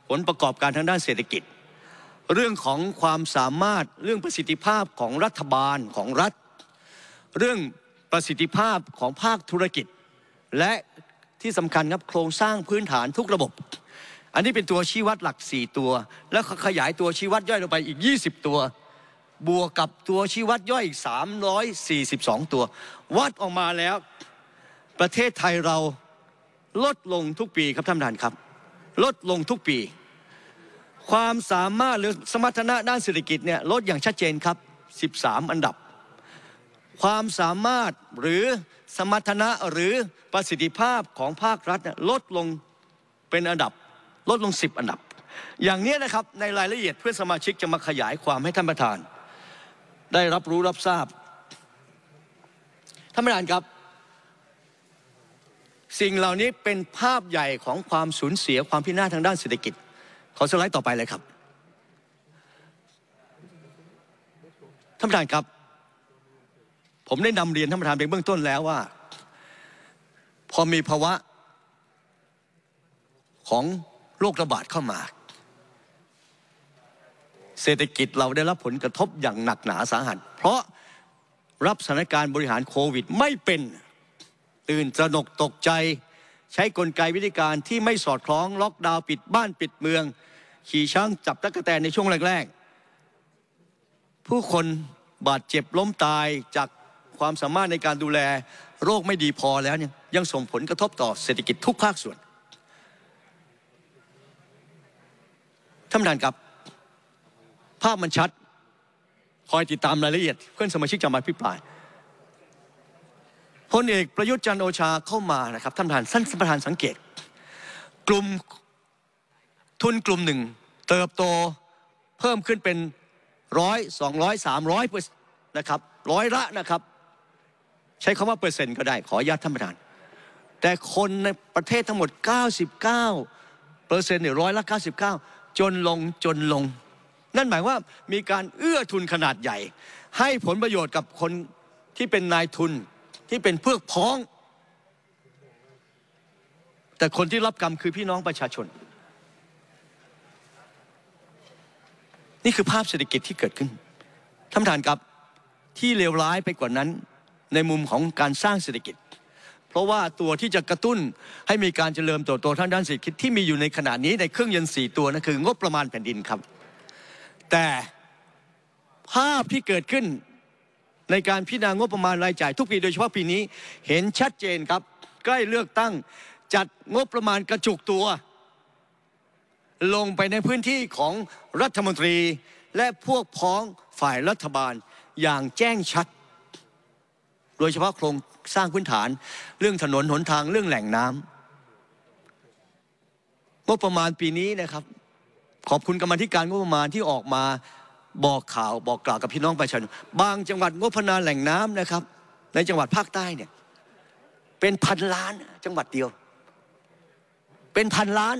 ผลประกอบการทางด้านเศรษฐกิจ เรื่องของความสามารถเรื่องประสิทธิภาพของรัฐบาลของรัฐ เรื่องประสิทธิภาพของภาคธุรกิจ และที่สำคัญครับโครงสร้างพื้นฐานทุกระบบอันนี้เป็นตัวชี้วัดหลัก 4 ตัว แล้วขยายตัวชี้วัดย่อยลงไปอีก 20 ตัว บวกกับตัวชี้วัดย่อยอีก342 ตัว วัดออกมาแล้ว ประเทศไทยเราลดลงทุกปีครับท่านประธานครับ ลดลงทุกปี ความสามารถหรือสมรรถนะด้านเศรษฐกิจเนี่ยลดอย่างชัดเจนครับ 13 อันดับ ความสามารถหรือสมรรถนะหรือประสิทธิภาพของภาครัฐลดลงเป็นอันดับลดลง 10อันดับ อย่างนี้นะครับ ในรายละเอียดเพื่อนสมาชิกจะมาขยายความให้ท่านประธาน ได้รับรู้รับทราบ ท่านประธานครับ สิ่งเหล่านี้เป็นภาพใหญ่ของความสูญเสียความพินาศทางด้านเศรษฐกิจ ขอสไลด์ต่อไปเลยครับ ท่านประธานครับ ผมได้นำเรียนท่านประธานไปเบื้องต้นแล้วว่า พอมีภาวะของโรคระบาดเข้ามา เศรษฐกิจเราได้รับผลกระทบอย่างหนักหนาสาหัส เพราะรับสถานการณ์บริหารโควิดไม่เป็น ตื่นสนกตกใจ ใช้กลไกวิธีการที่ไม่สอดคล้อง ล็อกดาวน์ปิดบ้านปิดเมือง ขี่ช้างจับตะกแตนในช่วงแรกๆ ผู้คนบาดเจ็บล้มตายจากความสามารถในการดูแล โรคไม่ดีพอแล้วเนี่ยยังส่งผลกระทบต่อเศรษฐกิจทุกภาคส่วนท่านประธานครับภาพมันชัด คอยติดตามรายละเอียด เพื่อนสมาชิกจะมาพิปรายพลเอกประยุทธ์จันโอชาเข้ามานะครับท่านประธานท่านประธานสังเกต กลุ่มทุนกลุ่มหนึ่ง เติบโตเพิ่มขึ้นเป็นร้อยสองร้อยสามร้อยนะครับร้อยละนะครับ ใช้คำว่าเปอร์เซ็นต์ก็ได้ ขออนุญาตท่านประธาน แต่คนในประเทศทั้งหมด 99เปอร์เซ็นต์เนี่ยร้อยละ99จนลง จนลง นั่นหมายว่ามีการเอื้อทุนขนาดใหญ่ ให้ผลประโยชน์กับคนที่เป็นนายทุนที่เป็นเพื่อพ้อง แต่คนที่รับกรรมคือพี่น้องประชาชน นี่คือภาพเศรษฐกิจที่เกิดขึ้นท่านประธานครับที่เลวร้ายไปกว่านั้นในมุมของการสร้างเศรษฐกิจเพราะว่าตัวที่จะกระตุ้นให้มีการเจริญเติบโตทางด้านเศรษฐกิจที่มีอยู่ในขณะนี้ในเครื่องยนต์สี่ตัวนั่นคือ งบประมาณแผ่นดินครับ แต่ภาพที่เกิดขึ้นในการพิจารณางบประมาณรายจ่าย ทุกปีโดยเฉพาะปีนี้เห็นชัดเจนครับ ใกล้เลือกตั้งจัดงบประมาณกระจุกตัว ลงไปในพื้นที่ของรัฐมนตรีและพวกพ้องฝ่ายรัฐบาลอย่างแจ้งชัด โดยเฉพาะโครงสร้างพื้นฐานเรื่องถนนหนทางเรื่องแหล่งน้ำงบประมาณปีนี้นะครับ ขอบคุณกรรมธิการงบประมาณที่ออกมาบอกข่าวบอกกล่าวกับพี่น้องประชาชนบางจังหวัดงบพนาแหล่งน้ำนะครับ ในจังหวัดภาคใต้เนี่ยเป็นพันล้านจังหวัดเดียว เป็นพันล้าน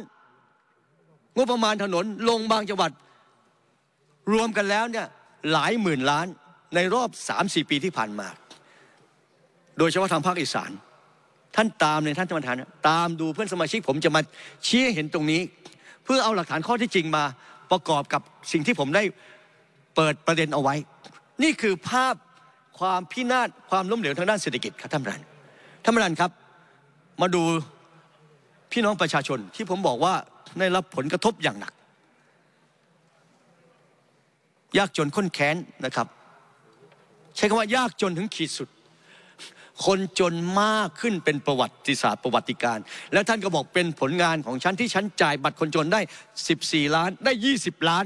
งบประมาณถนนลงบางจังหวัดรวมกันแล้วเนี่ยหลายหมื่นล้านในรอบ3-4ปีที่ผ่านมาโดยเฉพาะทางภาคอีสาน ท่านตามเลยท่านท่านประธานตามดูเพื่อนสมาชิกผมจะมาชี้เห็นตรงนี้ เพื่อเอาหลักฐานข้อที่จริงมา ประกอบกับสิ่งที่ผมได้เปิดประเด็นเอาไว้ นี่คือภาพความพินาศความล้มเหลวทางด้านเศรษฐกิจครับท่านประธานท่านประธานครับ มาดูพี่น้องประชาชนที่ผมบอกว่าได้รับผลกระทบอย่างหนัก ยากจนข้นแค้นนะครับ ใช้คำว่ายากจนถึงขีดสุดคนจนมากขึ้นเป็นประวัติศาสตร์ประวัติการ แล้วท่านก็บอกเป็นผลงานของฉัน ที่ฉันจ่ายบัตรคนจนได้ 14 ล้านได้ 20 ล้าน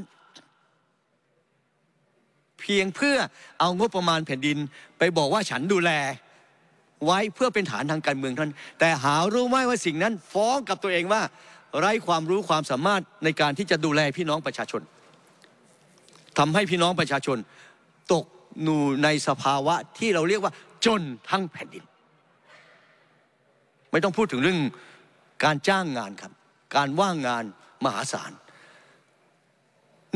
เพียงเพื่อเอางบประมาณแผ่นดินไปบอกว่าฉันดูแลไว้เพื่อเป็นฐานทางการเมืองท่าน แต่หารู้ไหมว่าสิ่งนั้น ฟ้องกับตัวเองว่า ไร้ความรู้ความสามารถในการที่จะดูแลพี่น้องประชาชน ทำให้พี่น้องประชาชนตกหนูในสภาวะที่เราเรียกว่าจนทั้งแผ่นดิน ไม่ต้องพูดถึงเรื่องการจ้างงานครับ การว่างงานมหาศาล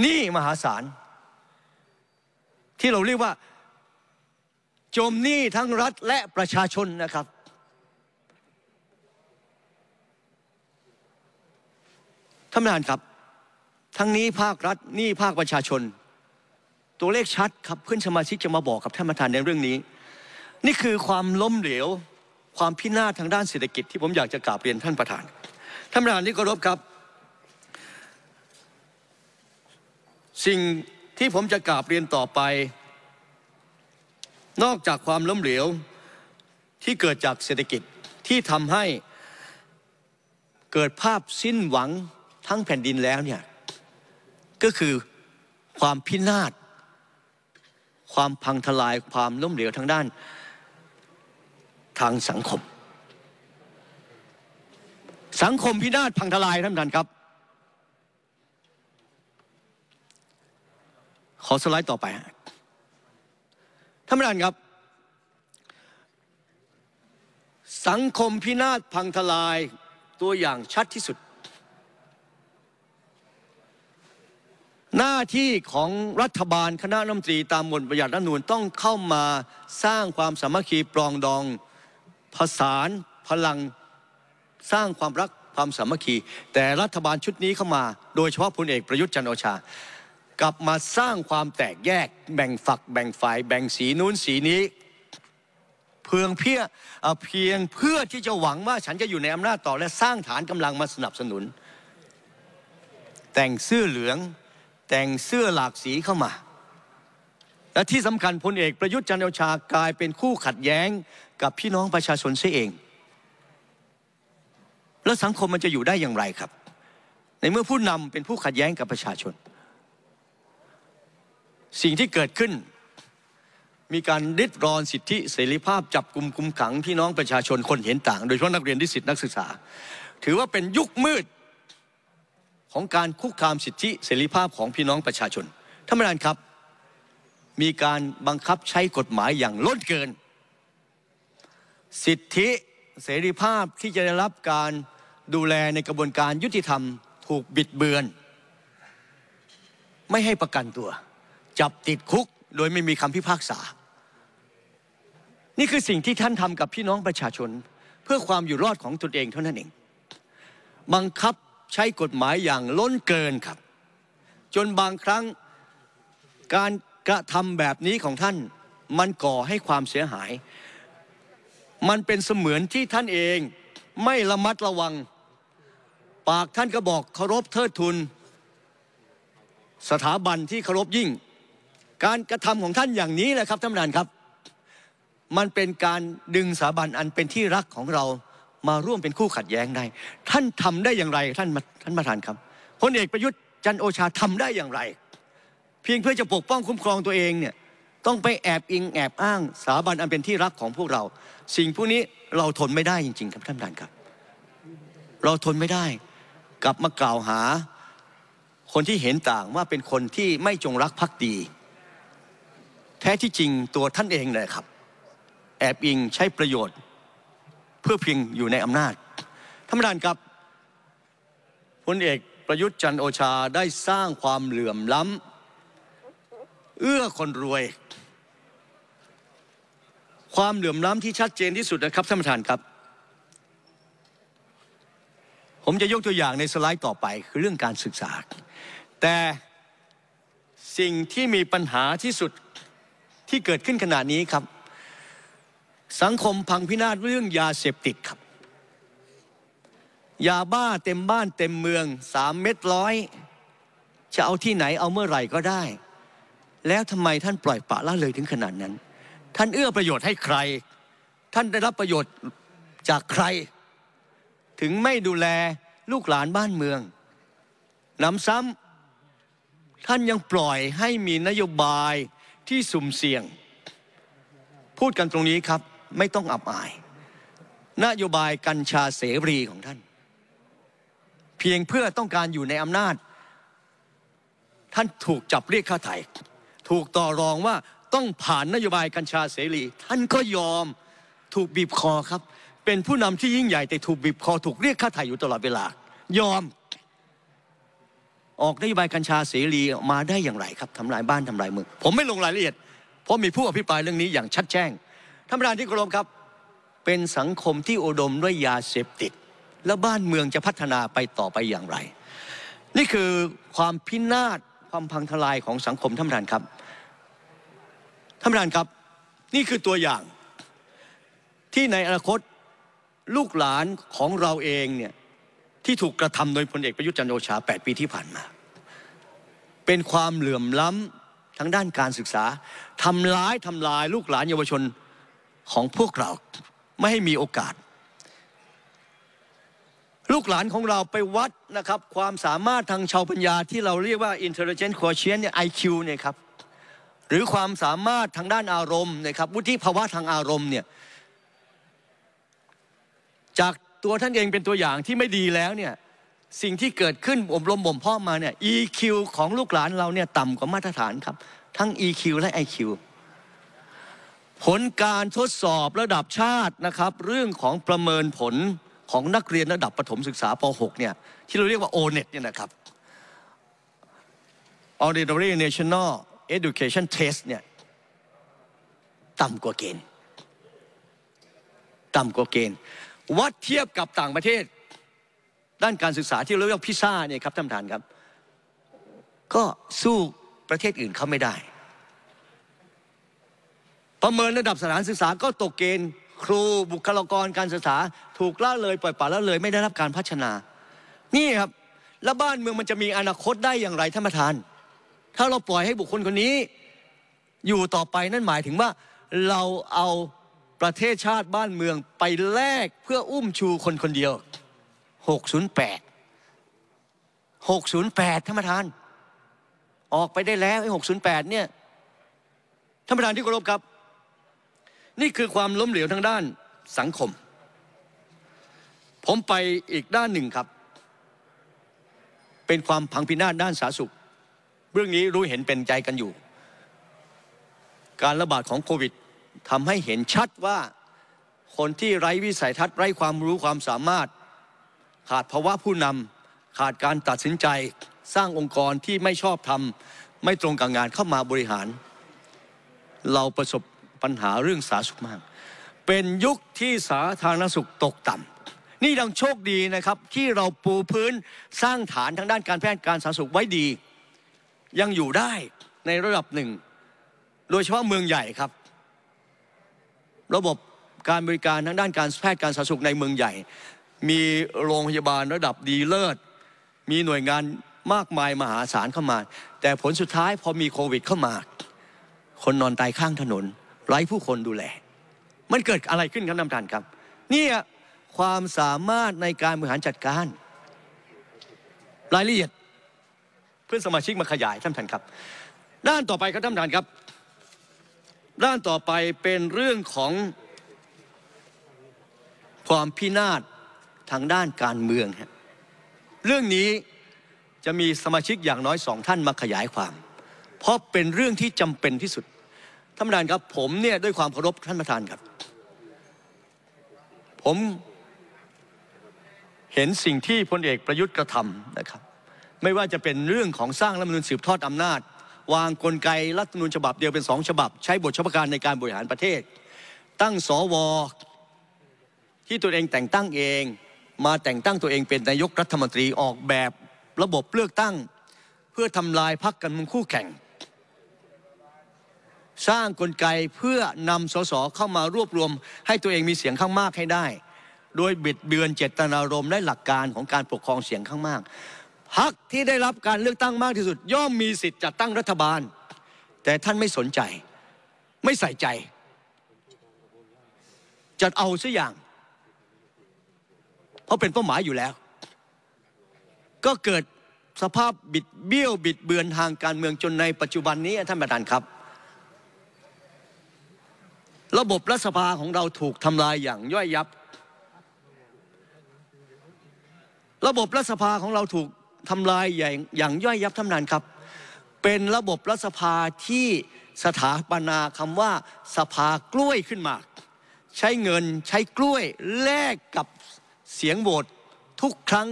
นี่มหาศาลที่เราเรียกว่าจมหนี้ทั้งรัฐและประชาชนนะครับท่านประธานครับ ทั้งนี้ภาครัฐหนี้ภาคประชาชน ตัวเลขชัดครับเพื่อนสมาชิกจะมาบอกกับท่านประธานในเรื่องนี้นี่คือความล้มเหลวความพินาศทางด้านเศรษฐกิจที่ผมอยากจะกราบเรียนท่านประธาน ท่านประธานที่เคารพครับ สิ่งที่ผมจะกราบเรียนต่อไป นอกจากความล้มเหลวที่เกิดจากเศรษฐกิจที่ทำให้เกิดภาพสิ้นหวังทั้งแผ่นดินแล้วเนี่ย ก็คือความพินาศความพังทลายความล้มเหลวทางด้านทางสังคม สังคมพินาศพังทลายท่านท่านครับ ขอสไลด์ต่อไปท่านประธานครับ สังคมพินาศพังทลายตัวอย่างชัดที่สุด หน้าที่ของรัฐบาลคณะรัฐมนตรี ตามบทบัญญัติรัฐนูนต้องเข้ามาสร้างความสามัคคีปรองดองผสานพลังสร้างความรักความสามัคคี แต่รัฐบาลชุดนี้เข้ามา โดยเฉพาะพลเอกประยุทธ์จันโอชา กลับมาสร้างความแตกแยกแบ่งฝัก แบ่งฝ่าย แบ่งสีนู้นสีนี้ เพียงเพียเพียงเพื่อที่จะหวังว่าฉันจะอยู่ในอำนาจต่อและสร้างฐานกำลังมาสนับสนุน แต่งเสื้อเหลือง แต่งเสื้อหลากสีเข้ามาและที่สำคัญพลเอก ประยุทธ์จันโอชากลายเป็นคู่ขัดแย้งกับพี่น้องประชาชนเสียเอง แล้วสังคมมันจะอยู่ได้อย่างไรครับ ในเมื่อผู้นำเป็นผู้ขัดแย้งกับประชาชน สิ่งที่เกิดขึ้นมีการดิดรอนสิทธิเสรีภาพจับกลุ่มคุมขัง พี่น้องประชาชนคนเห็นต่าง โดยเฉพาะนักเรียนที่สิทธินักศึกษา ถือว่าเป็นยุคมืดของการคุกคามสิทธิ เสรีภาพของพี่น้องประชาชนท่านประธานครับมีการบังคับใช้กฎหมายอย่างล้นเกิน สิทธิเสรีภาพที่จะได้รับการดูแลในกระบวนการยุติธรรมถูกบิดเบือน ไม่ให้ประกันตัว จับติดคุกโดยไม่มีคำพิพากษา นี่คือสิ่งที่ท่านทำกับพี่น้องประชาชน เพื่อความอยู่รอดของตนเองเท่านั้นเอง บังคับใช้กฎหมายอย่างล้นเกินครับ จนบางครั้งการกระทำแบบนี้ของท่านมันก่อให้ความเสียหาย มันเป็นเสมือนที่ท่านเอง ไม่ระมัดระวัง ปากท่านก็บอกเคารพเทิดทุนสถาบันที่เคารพยิ่ง การกระทำของท่านอย่างนี้แหละครับท่านประธานครับ มันเป็นการดึงสถาบันอันเป็นที่รักของเรามาร่วมเป็นคู่ขัดแย้งได้ท่านทำได้อย่างไรท่านท่านประธานครับพลเอกประยุทธ์จันโอชาทำได้อย่างไรเพียงเพื่อจะปกป้องคุ้มครองตัวเองเนี่ยต้องไปแอบอิง แอบอ้างสถาบันอันเป็นที่รักของพวกเรา สิ่งพวกนี้เราทนไม่ได้จริงๆครับท่านประธานครับ เราทนไม่ได้กลับมากล่าวหาคนที่เห็นต่างว่าเป็นคนที่ไม่จงรักภักดีแท้ที่จริงตัวท่านเองเลยครับ แอบอิงใช้ประโยชน์เพื่อเพียงอยู่ในอำนาจท่านประธานครับพลเอกประยุทธ์จันโอชาได้สร้างความเหลื่อมล้ำเอื้อคนรวย ความเหลื่อมล้ำที่ชัดเจนที่สุดนะครับท่านประธานครับ ผมจะยกตัวอย่างในสไลด์ต่อไป คือเรื่องการศึกษา แต่สิ่งที่มีปัญหาที่สุดที่เกิดขึ้นขณะนี้ครับ สังคมพังพินาศเรื่องยาเสพติดครับ ยาบ้าเต็มบ้านเต็มเมืองสามเม็ดร้อย จะเอาที่ไหนเอาเมื่อไหร่ก็ได้แล้วทำไมท่านปล่อยปะละเลยถึงขนาดนั้น ท่านเอื้อประโยชน์ให้ใคร ท่านได้รับประโยชน์จากใคร ถึงไม่ดูแลลูกหลานบ้านเมือง น้ำซ้ำ ท่านยังปล่อยให้มีนโยบายที่สุ่มเสี่ยง พูดกันตรงนี้ครับไม่ต้องอับอาย นโยบายกัญชาเสรีของท่าน เพียงเพื่อต้องการอยู่ในอำนาจ ท่านถูกจับเรียกค่าไถ่ถูกต่อรองว่าต้องผ่านนโยบายกัญชาเสรี ท่านก็ยอมถูกบีบคอครับ เป็นผู้นำที่ยิ่งใหญ่ แต่ถูกบีบคอถูกเรียกค่าไถ่อยู่ตลอดเวลา ยอม ออกนโยบายกัญชาเสรีมาได้อย่างไรครับทำลายบ้านทำลายเมืองผมไม่ลงรายละเอียด เพราะมีผู้อภิปรายเรื่องนี้อย่างชัดแจ้งท่านประธานที่กรมครับ เป็นสังคมที่อุดมด้วยยาเสพติด และบ้านเมืองจะพัฒนาไปต่อไปอย่างไร นี่คือความพินาศความพังทลายของสังคมท่านประธานครับท่านประธานครับ นี่คือตัวอย่างที่ในอนาคตลูกหลานของเราเองเนี่ยที่ถูกกระทำโดยพลเอกประยุทธ์จันโอชา 8 ปีที่ผ่านมา เป็นความเหลื่อมล้ำทางด้านการศึกษา ทำร้ายทำลายลูกหลานเยาวชนของพวกเราไม่ให้มีโอกาส ลูกหลานของเราไปวัดนะครับความสามารถทางชาวปัญญาที่เราเรียกว่า intelligent quotient เนี่ย IQ เนี่ยครับหรือความสามารถทางด้านอารมณ์นะครับ วุฒิภาวะทางอารมณ์เนี่ย จากตัวท่านเองเป็นตัวอย่างที่ไม่ดีแล้วเนี่ย สิ่งที่เกิดขึ้นอบรมบ่มพ่อมาเนี่ย EQ ของลูกหลานเราเนี่ย ต่ำกว่ามาตรฐานครับ ทั้ง EQ และ IQ ผลการทดสอบระดับชาตินะครับ เรื่องของประเมินผลของนักเรียนระดับประถมศึกษาป .6 เนี่ยที่เราเรียกว่า o n e t เนี่ยนะครับ Auditory National education test เนี่ยต่ำกว่าเกณฑ์ ต่ำกว่าเกณฑ์วัดเทียบกับต่างประเทศ ด้านการศึกษาที่เรียกพิซ่าเนี่ยครับท่านประธานครับก็สู้ประเทศอื่นเขาไม่ได้ ประเมินระดับสถานศึกษาก็ตกเกณฑ์ ครูบุคลากรการศึกษาถูกล่าเลยปล่อยปละละเลยไม่ได้รับการพัฒนานี่ครับ แล้วบ้านเมืองมันจะมีอนาคตได้อย่างไรท่านประธานถ้าเราปล่อยให้บุคคลคนนี้อยู่ต่อไปนั่นหมายถึงว่าเราเอาประเทศชาติบ้านเมืองไปแลกเพื่ออุ้มชูคนคนเดียว 608 608 ท่านประธาน ออกไปได้แล้ว ไอ้ 608 เนี่ย ท่านประธานที่เคารพครับ นี่คือความล้มเหลวทางด้านสังคม ผมไปอีกด้านหนึ่งครับ เป็นความพังพินาศด้านสาธารณสุขเรื่องนี้รู้เห็นเป็นใจกันอยู่ การระบาดของโควิดทำให้เห็นชัดว่าคนที่ไร้วิสัยทัศน์ไร้ความรู้ความสามารถ ขาดภาวะผู้นำขาดการตัดสินใจสร้างองค์กรที่ไม่ชอบทำไม่ตรงกับงานเข้ามาบริหาร เราประสบปัญหาเรื่องสาธารณสุขมาก เป็นยุคที่สาธารณสุขตกต่ำนี่ดังโชคดีนะครับที่เราปูพื้นสร้างฐานทางด้านการแพทย์การสาธารณสุขไว้ดียังอยู่ได้ในระดับหนึ่งโดยเฉพาะเมืองใหญ่ครับ ระบบการบริการทางด้านการแพทย์การสาธารณสุขในเมืองใหญ่ มีโรงพยาบาลระดับดีเลิศมีหน่วยงานมากมายมหาศาลเข้ามา แต่ผลสุดท้ายพอมีโควิดเข้ามา คนนอนตายข้างถนนไร้ผู้คนดูแล มันเกิดอะไรขึ้นครับน้ำตาลครับนี่ความสามารถในการบริหารจัดการรายละเอียดื่อนสมาชิกมาขยายท่านท่านครับ ด้านต่อไปครับท่านท่านครับ ด้านต่อไปเป็นเรื่องของความพินาศทางด้านการเมืองเรื่องนี้จะมีสมาชิกอย่างน้อยสองท่านมาขยายความ เพราะเป็นเรื่องที่จำเป็นที่สุดท่านประธานครับผมเนี่ยด้วยความเคารพท่านประธานครับ ผมเห็นสิ่งที่พลเอกประยุทธ์กระทำนะครับไม่ว่าจะเป็นเรื่องของสร้างรัฐมนุนสืบทอดอำนาจ วางกลไกรัฐมนุนฉบับเดียวเป็นสองฉบับ ใช้บทเฉพาะการในการบริหารประเทศ ตั้งสวที่ตัวเองแต่งตั้งเอง มาแต่งตั้งตัวเองเป็นนายกรัฐมนตรีออกแบบระบบเลือกตั้งเพื่อทำลายพรรคการเมืองคู่แข่ง สร้างกลไกเพื่อนำสสเข้ามารวบรวม ให้ตัวเองมีเสียงข้างมากให้ได้โดยบิดเบือนเจตนารมณ์และหลักการของการปกครองเสียงข้างมากพักที่ได้รับการเลือกตั้งมากที่สุด ย่อมมีสิทธิ์จัดตั้งรัฐบาล แต่ท่านไม่สนใจ ไม่ใส่ใจ จัดเอาซะอย่าง เพราะเป็นเป้าหมายอยู่แล้ว ก็เกิดสภาพบิดเบี้ยวบิดเบือนทางการเมืองจนในปัจจุบันนี้ท่านประธานครับ ระบบรัฐสภาของเราถูกทำลายอย่างย่อยยับ ระบบรัฐสภาของเราถูกทำลายอย่างอย่างย่อยยับท่านนานครับ เป็นระบบรัฐสภาที่สถาปนาคำว่าสภากล้วยขึ้นมาใช้เงินใช้กล้วย แลกกับเสียงโหวตทุกครั้ง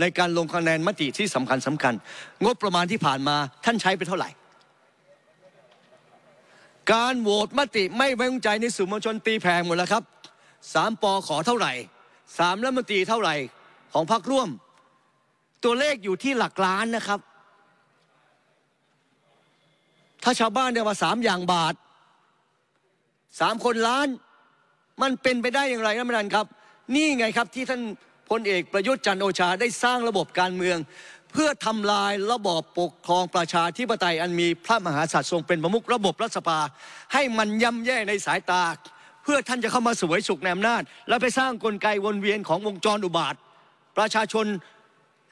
ในการลงคะแนนมติที่สำคัญสำคัญ งบประมาณที่ผ่านมาท่านใช้ไปเท่าไหร่ การโหวตมติไม่ไว้วางใจในสื่อมวลชนตีแพงหมดแล้วครับสามปอขอเท่าไหร่สามรัฐมนตรีเท่าไหร่ ของพรรคร่วมตัวเลขอยู่ที่หลักล้านนะครับ ถ้าชาวบ้านได้ว่าสามอย่างบาทสามคนล้าน มันเป็นไปได้อย่างไรท่านประธานครับ นี่ไงครับที่ท่านพลเอกประยุทธ์จันโอชา ได้สร้างระบบการเมือง เพื่อทำลายระบอบปกครองประชาธิปไตยอันมีพระมหากษัตริย์ทรงเป็นประมุขระบบรัฐสภาให้มันย่ำแย่ในสายตาเพื่อท่านจะเข้ามาสวยสุขในอำนาจและไปสร้างกลไกวนเวียนของวงจรอุบาทประชาชน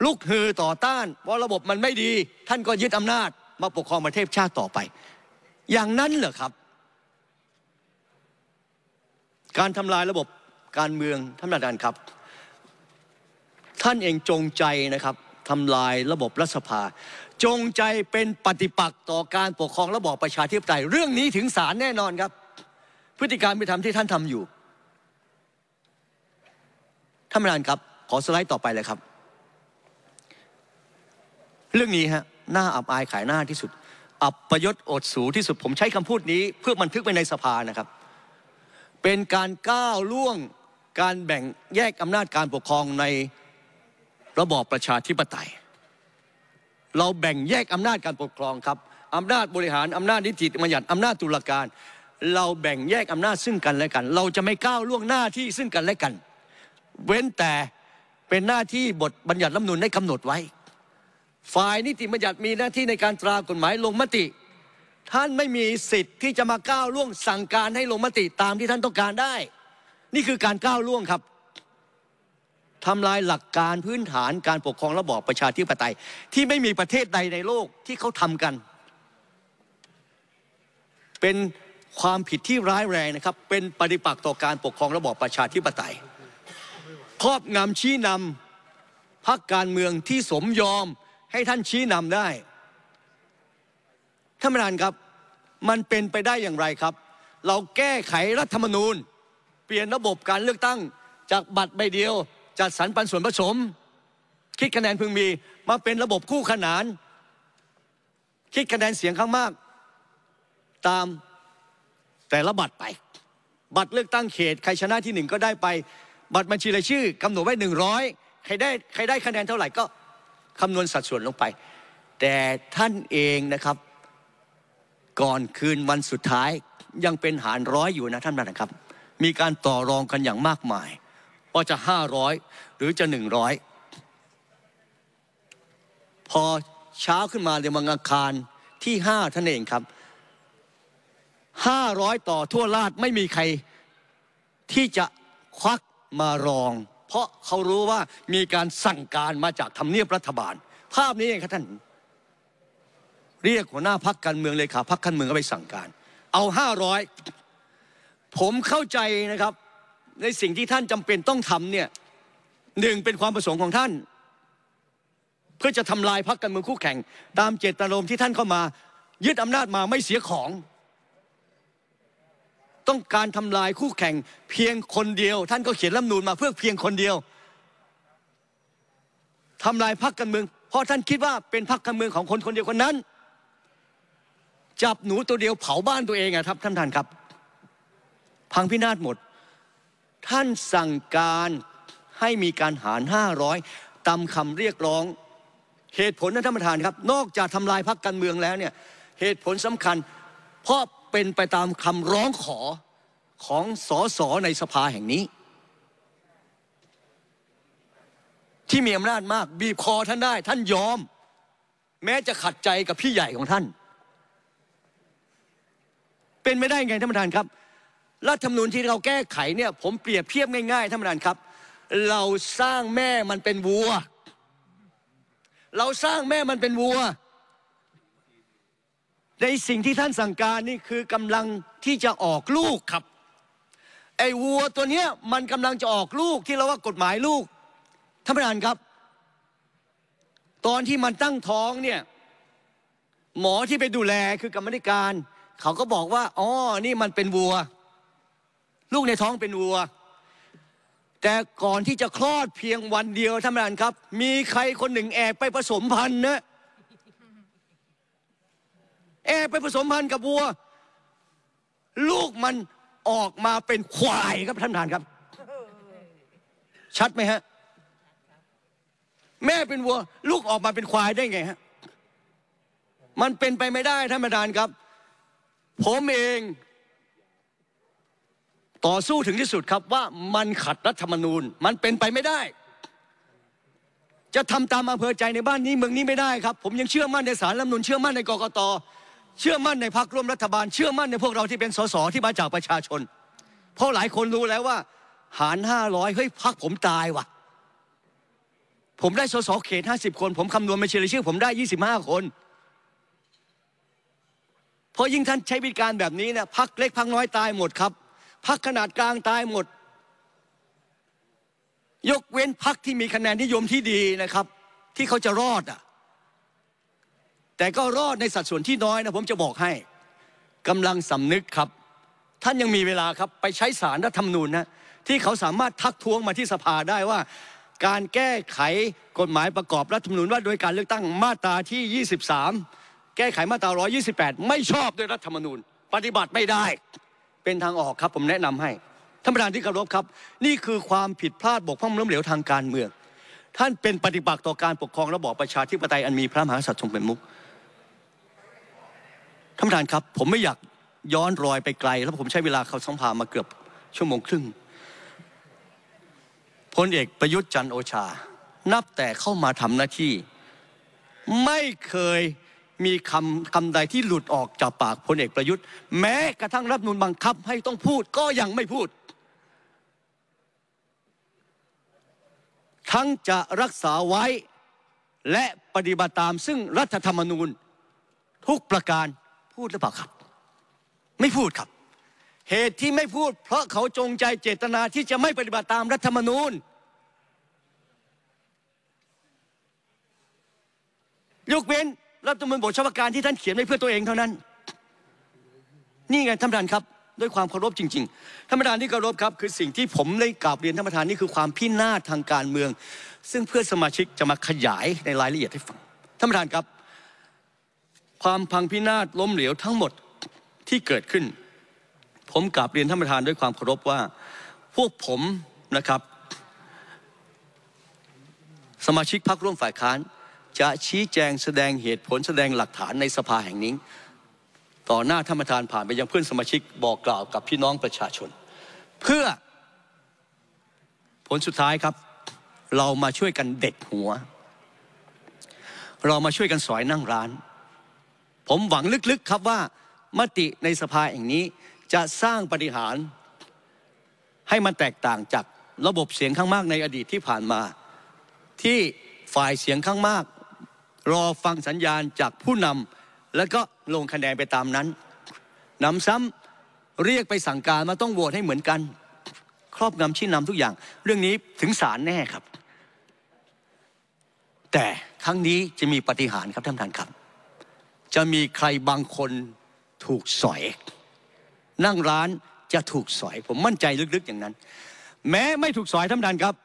ลุกฮือต่อต้านว่าระบบมันไม่ดี ท่านก็ยึดอำนาจ มาปกครองประเทศชาติต่อไป อย่างนั้นเหรอครับ การทำลายระบบการเมืองท่านประธานครับ ท่านเองจงใจนะครับทำลายระบบรัฐสภา จงใจเป็นปฏิปักษ์ต่อการปกครองระบอบประชาธิปไตยเรื่องนี้ถึงศาลแน่นอนครับ พฤติการไปทำที่ท่านทำอยู่ท่านประธานครับขอสไลด์ต่อไปเลยครับเรื่องนี้ฮะน่าอับอายขายหน้าที่สุด อับประยศอดสูที่สุดผมใช้คำพูดนี้เพื่อบันทึกไว้ในสภานะครับ เป็นการก้าวล่วงการแบ่งแยกอำนาจการปกครองในระบอบประชาธิปไตย เราแบ่งแยกอำนาจการปกครองครับอำนาจบริหารอำนาจนิติบัญญัติอำนาจตุลาการ เราแบ่งแยกอำนาจซึ่งกันและกัน เราจะไม่ก้าวล่วงหน้าที่ซึ่งกันและกัน เว้นแต่เป็นหน้าที่บทบัญญัติรัฐมนุนได้กำหนดไว้ฝ่ายนิติบัญญัติมีหน้าที่ในการตรากฎหมายลงมติ ท่านไม่มีสิทธิ์ที่จะมาก้าวล่วงสั่งการให้ลงมติตามที่ท่านต้องการได้ นี่คือการก้าวล่วงครับทำลายหลักการพื้นฐานการปกครองระบอบประชาธิปไตย ที่ไม่มีประเทศใดในโลกที่เขาทำกัน เป็นความผิดที่ร้ายแรงนะครับ เป็นปฏิปักษ์ต่อการปกครองระบอบประชาธิปไตยครอบงำชี้นำพรรคการเมืองที่สมยอมให้ท่านชี้นำได้ท่านประธานครับ มันเป็นไปได้อย่างไรครับ เราแก้ไขรัฐธรรมนูญ เปลี่ยนระบบการเลือกตั้ง จากบัตรใบเดียว จัดสรรปันส่วนผสม คิดคะแนนพึงมี มาเป็นระบบคู่ขนาน คิดคะแนนเสียงข้างมาก ตามแต่ละบัตรไป บัตรเลือกตั้งเขตใครชนะที่หนึ่งก็ได้ไป บัตรบัญชีรายชื่อกำหนดไว้หนึ่งร้อยใครได้ ใครได้คะแนนเท่าไหร่ก็คำนวณสัดส่วนลงไป แต่ท่านเองนะครับก่อนคืนวันสุดท้ายยังเป็นหารร้อยอยู่นะท่านประธานครับ มีการต่อรองกันอย่างมากมายว่าจะห้าร้อยหรือจะหนึ่งร้อยพอเช้าขึ้นมาในวังอาคารที่ห้าท่านเองครับห้าร้อยต่อทั่วราชไม่มีใครที่จะควักมารองเพราะเขารู้ว่ามีการสั่งการมาจากทำเนียบรัฐบาล ภาพนี้เองครับท่าน เรียกหัวหน้าพักการเมืองเลยค่ะพักการเมืองก็ไปสั่งการเอาห้าร้อยผมเข้าใจนะครับในสิ่งที่ท่านจำเป็นต้องทำเนี่ยหนึ่งเป็นความประสงค์ของท่าน เพื่อจะทำลายพักการเมืองคู่แข่ง ตามเจตนารมณ์ที่ท่านเข้ามา ยึดอำนาจมาไม่เสียของต้องการทำลายคู่แข่งเพียงคนเดียว ท่านก็เขียนรัฐนูนมาเพื่อเพียงคนเดียวทำลายพรรคการเมือง เพราะท่านคิดว่าเป็นพรรคการเมืองของคนคนเดียวคนนั้น จับหนูตัวเดียวเผาบ้านตัวเองอะครับท่าน ท่านครับพังพินาศหมด ท่านสั่งการให้มีการหารห้าร้อยตามคำเรียกร้อง เหตุผลนนท่านประธานครับ นอกจากทำลายพรรคการเมืองแล้วเนี่ยเหตุผลสำคัญเพราะเป็นไปตามคำร้องขอของสสในสภาแห่งนี้ ที่มีอำนาจมากบีบคอท่านได้ ท่านยอม แม้จะขัดใจกับพี่ใหญ่ของท่าน เป็นไม่ได้ไงท่านประธานครับรัฐธรรมนูญที่เราแก้ไขเนี่ย ผมเปรียบเทียบง่ายๆท่านประธานครับเราสร้างแม่มันเป็นวัว เราสร้างแม่มันเป็นวัวในสิ่งที่ท่านสั่งการนี่คือกำลังที่จะออกลูกครับ ไอ้วัวตัวเนี้ยมันกำลังจะออกลูกที่เราว่ากฎหมายลูกท่านประธานครับ ตอนที่มันตั้งท้องเนี่ย หมอที่ไปดูแลคือกรรมิการ เขาก็บอกว่าอ๋อนี่มันเป็นวัว ลูกในท้องเป็นวัว แต่ก่อนที่จะคลอดเพียงวันเดียวท่านประธานครับ มีใครคนหนึ่งแอบไปผสมพันธุ์นะแอบไปผสมพันธุ์กับวัวลูกมันออกมาเป็นควายครับท่านประธานครับ ชัดไหมฮะแม่เป็นวัว ลูกออกมาเป็นควายได้ไงฮะมันเป็นไปไม่ได้ท่านประธานครับ ผมเอง ต่อสู้ถึงที่สุดครับ ว่ามันขัดรัฐธรรมนูญ มันเป็นไปไม่ได้ จะทำตามอำเภอใจในบ้านนี้ เมืองนี้ไม่ได้ครับผมยังเชื่อมั่นในสารรัฐมนูญเชื่อมั่นในกกตเชื่อมั่นในพักร่วมรัฐบาลเชื่อมั่นในพวกเราที่เป็นสสที่มาจากประชาชน เพราะหลายคนรู้แล้วว่า หารห้าร้อยเฮ้ยพักผมตายว่ะผมได้สสเขตห้าสิบคน ผมคำนวณมาเชืี่ยชื่อ ผมได้ยี่สิบห้าคนเพราะยิ่งท่านใช้วิธีการแบบนี้เนะพักเล็กพักน้อยตายหมดครับพักขนาดกลางตายหมด ยกเว้นพักที่มีคะแนนนิยมที่ดีนะครับ ที่เขาจะรอดอ่ะแต่ก็รอดในสัดส่วนที่น้อยนะผมจะบอกให้กำลังสำนึกครับ ท่านยังมีเวลาครับ ไปใช้สารรัฐธรรมนูญนะ ที่เขาสามารถทักท้วงมาที่สภาได้ว่า การแก้ไขกฎหมายประกอบรัฐธรรมนูญว่าโดยการเลือกตั้งมาตราที่ 23 แก้ไขมาตรา128 ไม่ชอบด้วยรัฐธรรมนูญ ปฏิบัติไม่ได้เป็นทางออกครับผมแนะนำให้ท่านประธานที่เคารพครับนี่คือความผิดพลาดบกพร่องล้มเหลวทางการเมืองท่านเป็นปฏิบัติต่อการปกครองระบอบประชาธิปไตยอันมีพระมหากษัตริย์ทรงเป็นมุขท่านประธานครับผมไม่อยากย้อนรอยไปไกล แล้วผมใช้เวลาเขาสัมภามาเกือบชั่วโมงครึ่งพลเอกประยุทธ์จันโอชา นับแต่เข้ามาทำหน้าที่ ไม่เคยมีคำคำใดที่หลุดออกจากปากพลเอกประยุทธ์ แม้กระทั่งรัฐนูนบังคับให้ต้องพูดก็ยังไม่พูด ทั้งจะรักษาไว้ และปฏิบัติตามซึ่งรัฐธรรมนูญทุกประการพูดหรือเปล่าครับ ไม่พูดครับ เหตุที่ไม่พูดเพราะเขาจงใจเจตนาที่จะไม่ปฏิบัติตามรัฐธรรมนูญยกเว้นรัฐธรรมนูญบทเฉพาะการที่ท่านเขียนไว้เพื่อตัวเองเท่านั้น นี่ไงท่านประธานครับ ด้วยความเคารพจริงๆท่านประธานที่เคารพครับคือสิ่งที่ผมได้กราบเรียนท่านประธานนี่คือความพินาศทางการเมือง ซึ่งเพื่อนสมาชิกจะมาขยายในรายละเอียดให้ฟังท่านประธานครับความพังพินาศล้มเหลวทั้งหมดที่เกิดขึ้น ผมกลาบเรียนท่านประธานด้วยความเคารพว่า พวกผมนะครับสมาชิกพรรคร่วมฝ่ายค้าน จะชี้แจงแสดงเหตุผลแสดงหลักฐานในสภาแห่งนี้ ต่อหน้าท่านประธานผ่านไปยังเพื่อนสมาชิกบอกกล่าวกับพี่น้องประชาชน เพื่อผลสุดท้ายครับเรามาช่วยกันเด็ดหัว เรามาช่วยกันสอยนั่งร้านผมหวังลึกๆครับว่ามติในสภาแห่งนี้จะสร้างปฏิหารให้มันแตกต่างจากระบบเสียงข้างมากในอดีตที่ผ่านมา ที่ฝ่ายเสียงข้างมาก รอฟังสัญญาณจากผู้นำแล้วก็ลงคะแนนไปตามนั้นนำซ้ำเรียกไปสั่งการมาต้องโหวตให้เหมือนกัน ครอบงำชี้นำทุกอย่าง เรื่องนี้ถึงศาลแน่ครับ แต่ครั้งนี้จะมีปฏิหารครับท่านท่านครับจะมีใครบางคนถูกสอย นั่งร้านจะถูกสอย ผมมั่นใจลึกๆอย่างนั้น แม้ไม่ถูกสอยท่านดานครับ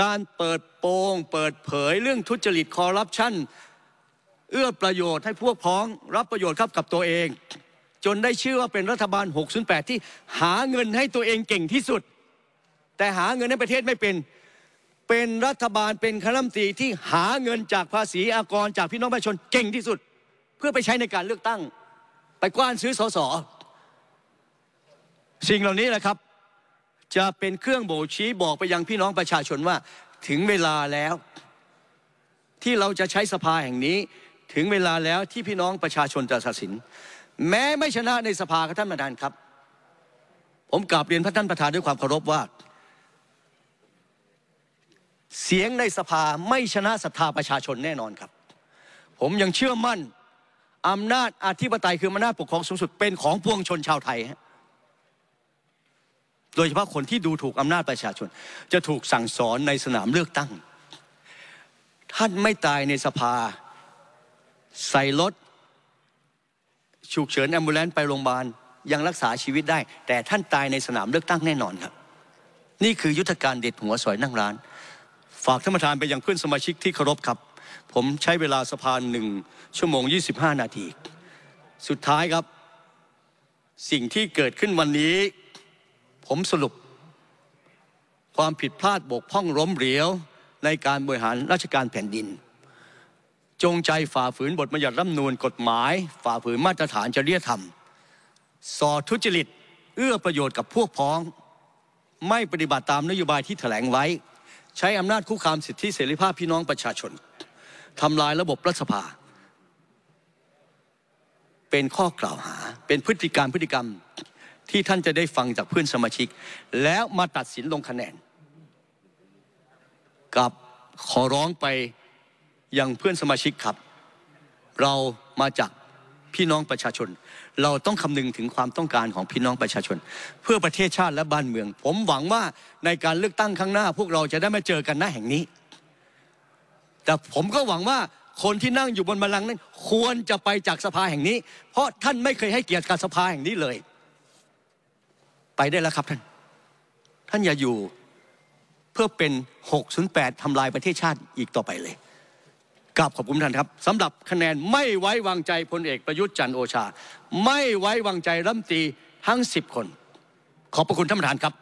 การเปิดโปงเปิดเผยเรื่องทุจริตคอร์รัปชันเอื้อประโยชน์ให้พวกพ้องรับประโยชน์ครับกับตัวเอง จนได้ชื่อว่าเป็นรัฐบาล608ที่หาเงินให้ตัวเองเก่งที่สุด แต่หาเงินในประเทศไม่เป็นเป็นรัฐบาลเป็นคณะมนตรีที่หาเงินจากภาษีอากร จากพี่น้องประชาชนเก่งที่สุดเพื่อไปใช้ในการเลือกตั้งไปกว้านซื้อสสสิ่งเหล่านี้แหละครับ จะเป็นเครื่องโบชี้บอกไปยังพี่น้องประชาชนว่าถึงเวลาแล้ว ที่เราจะใช้สภาแห่งนี้ถึงเวลาแล้วที่พี่น้องประชาชนจะตัดสินแม้ไม่ชนะในสภาครับท่านประธานครับ ผมกราบเรียนพระท่านประธานด้วยความเคารพว่า เสียงในสภาไม่ชนะศรัทธาประชาชนแน่นอนครับ ผมยังเชื่อมั่นอำนาจอธิปไตยคืออำนาจปกครองสูงสุดเป็นของพวงชนชาวไทย โดยเฉพาะคนที่ดูถูกอำนาจประชาชน จะถูกสั่งสอนในสนามเลือกตั้ง ท่านไม่ตายในสภา ใส่รถฉุกเฉินแอมบูเลนไปโรงพยาบาล ยังรักษาชีวิตได้ แต่ท่านตายในสนามเลือกตั้งแน่นอนครับ นี่คือยุทธการเด็ดหัวสอยนั่งร้าน ฝากท่านประธานไปยังเพื่อนสมาชิกที่เคารพครับผมใช้เวลาสภาหนึ่งชั่วโมง 25 นาที สุดท้ายครับสิ่งที่เกิดขึ้นวันนี้ผมสรุป ความผิดพลาดบกพร่องล้มเหลวในการบริหารราชการแผ่นดิน จงใจฝ่าฝืนบทบัญญัติรัฐนูลกฎหมาย ฝ่าฝืนมาตรฐานจริยธรรมสอทุจริต เอื้อประโยชน์กับพวกพ้อง ไม่ปฏิบัติตามนโยบายที่แถลงไว้ ใช้อำนาจคุกคามสิทธิเสรีภาพพี่น้องประชาชนทำลายระบบรัฐสภา เป็นข้อกล่าวหาเป็นพฤติการพฤติกรรมที่ท่านจะได้ฟังจากเพื่อนสมาชิก แล้วมาตัดสินลงคะแนน กับขอร้องไปยังเพื่อนสมาชิกครับ เรามาจากพี่น้องประชาชน เราต้องคำนึงถึงความต้องการของพี่น้องประชาชน เพื่อประเทศชาติและบ้านเมือง ผมหวังว่าในการเลือกตั้งครั้งหน้า พวกเราจะได้มาเจอกันหน้าแห่งนี้แต่ผมก็หวังว่าคนที่นั่งอยู่บนบัลลังนั้น ควรจะไปจากสภาแห่งนี้ เพราะท่านไม่เคยให้เกียรติกับสภาแห่งนี้เลย ไปได้แล้วครับท่าน ท่านอย่าอยู่เพื่อเป็น 608ทำลายประเทศชาติอีกต่อไปเลยกราบขอบคุณท่านครับสำหรับคะแนนไม่ไว้วางใจพลเอกประยุทธ์จันโอชา ไม่ไว้วางใจรัฐมนตรีทั้ง 10 คน ขอบพระคุณท่านประธานครับ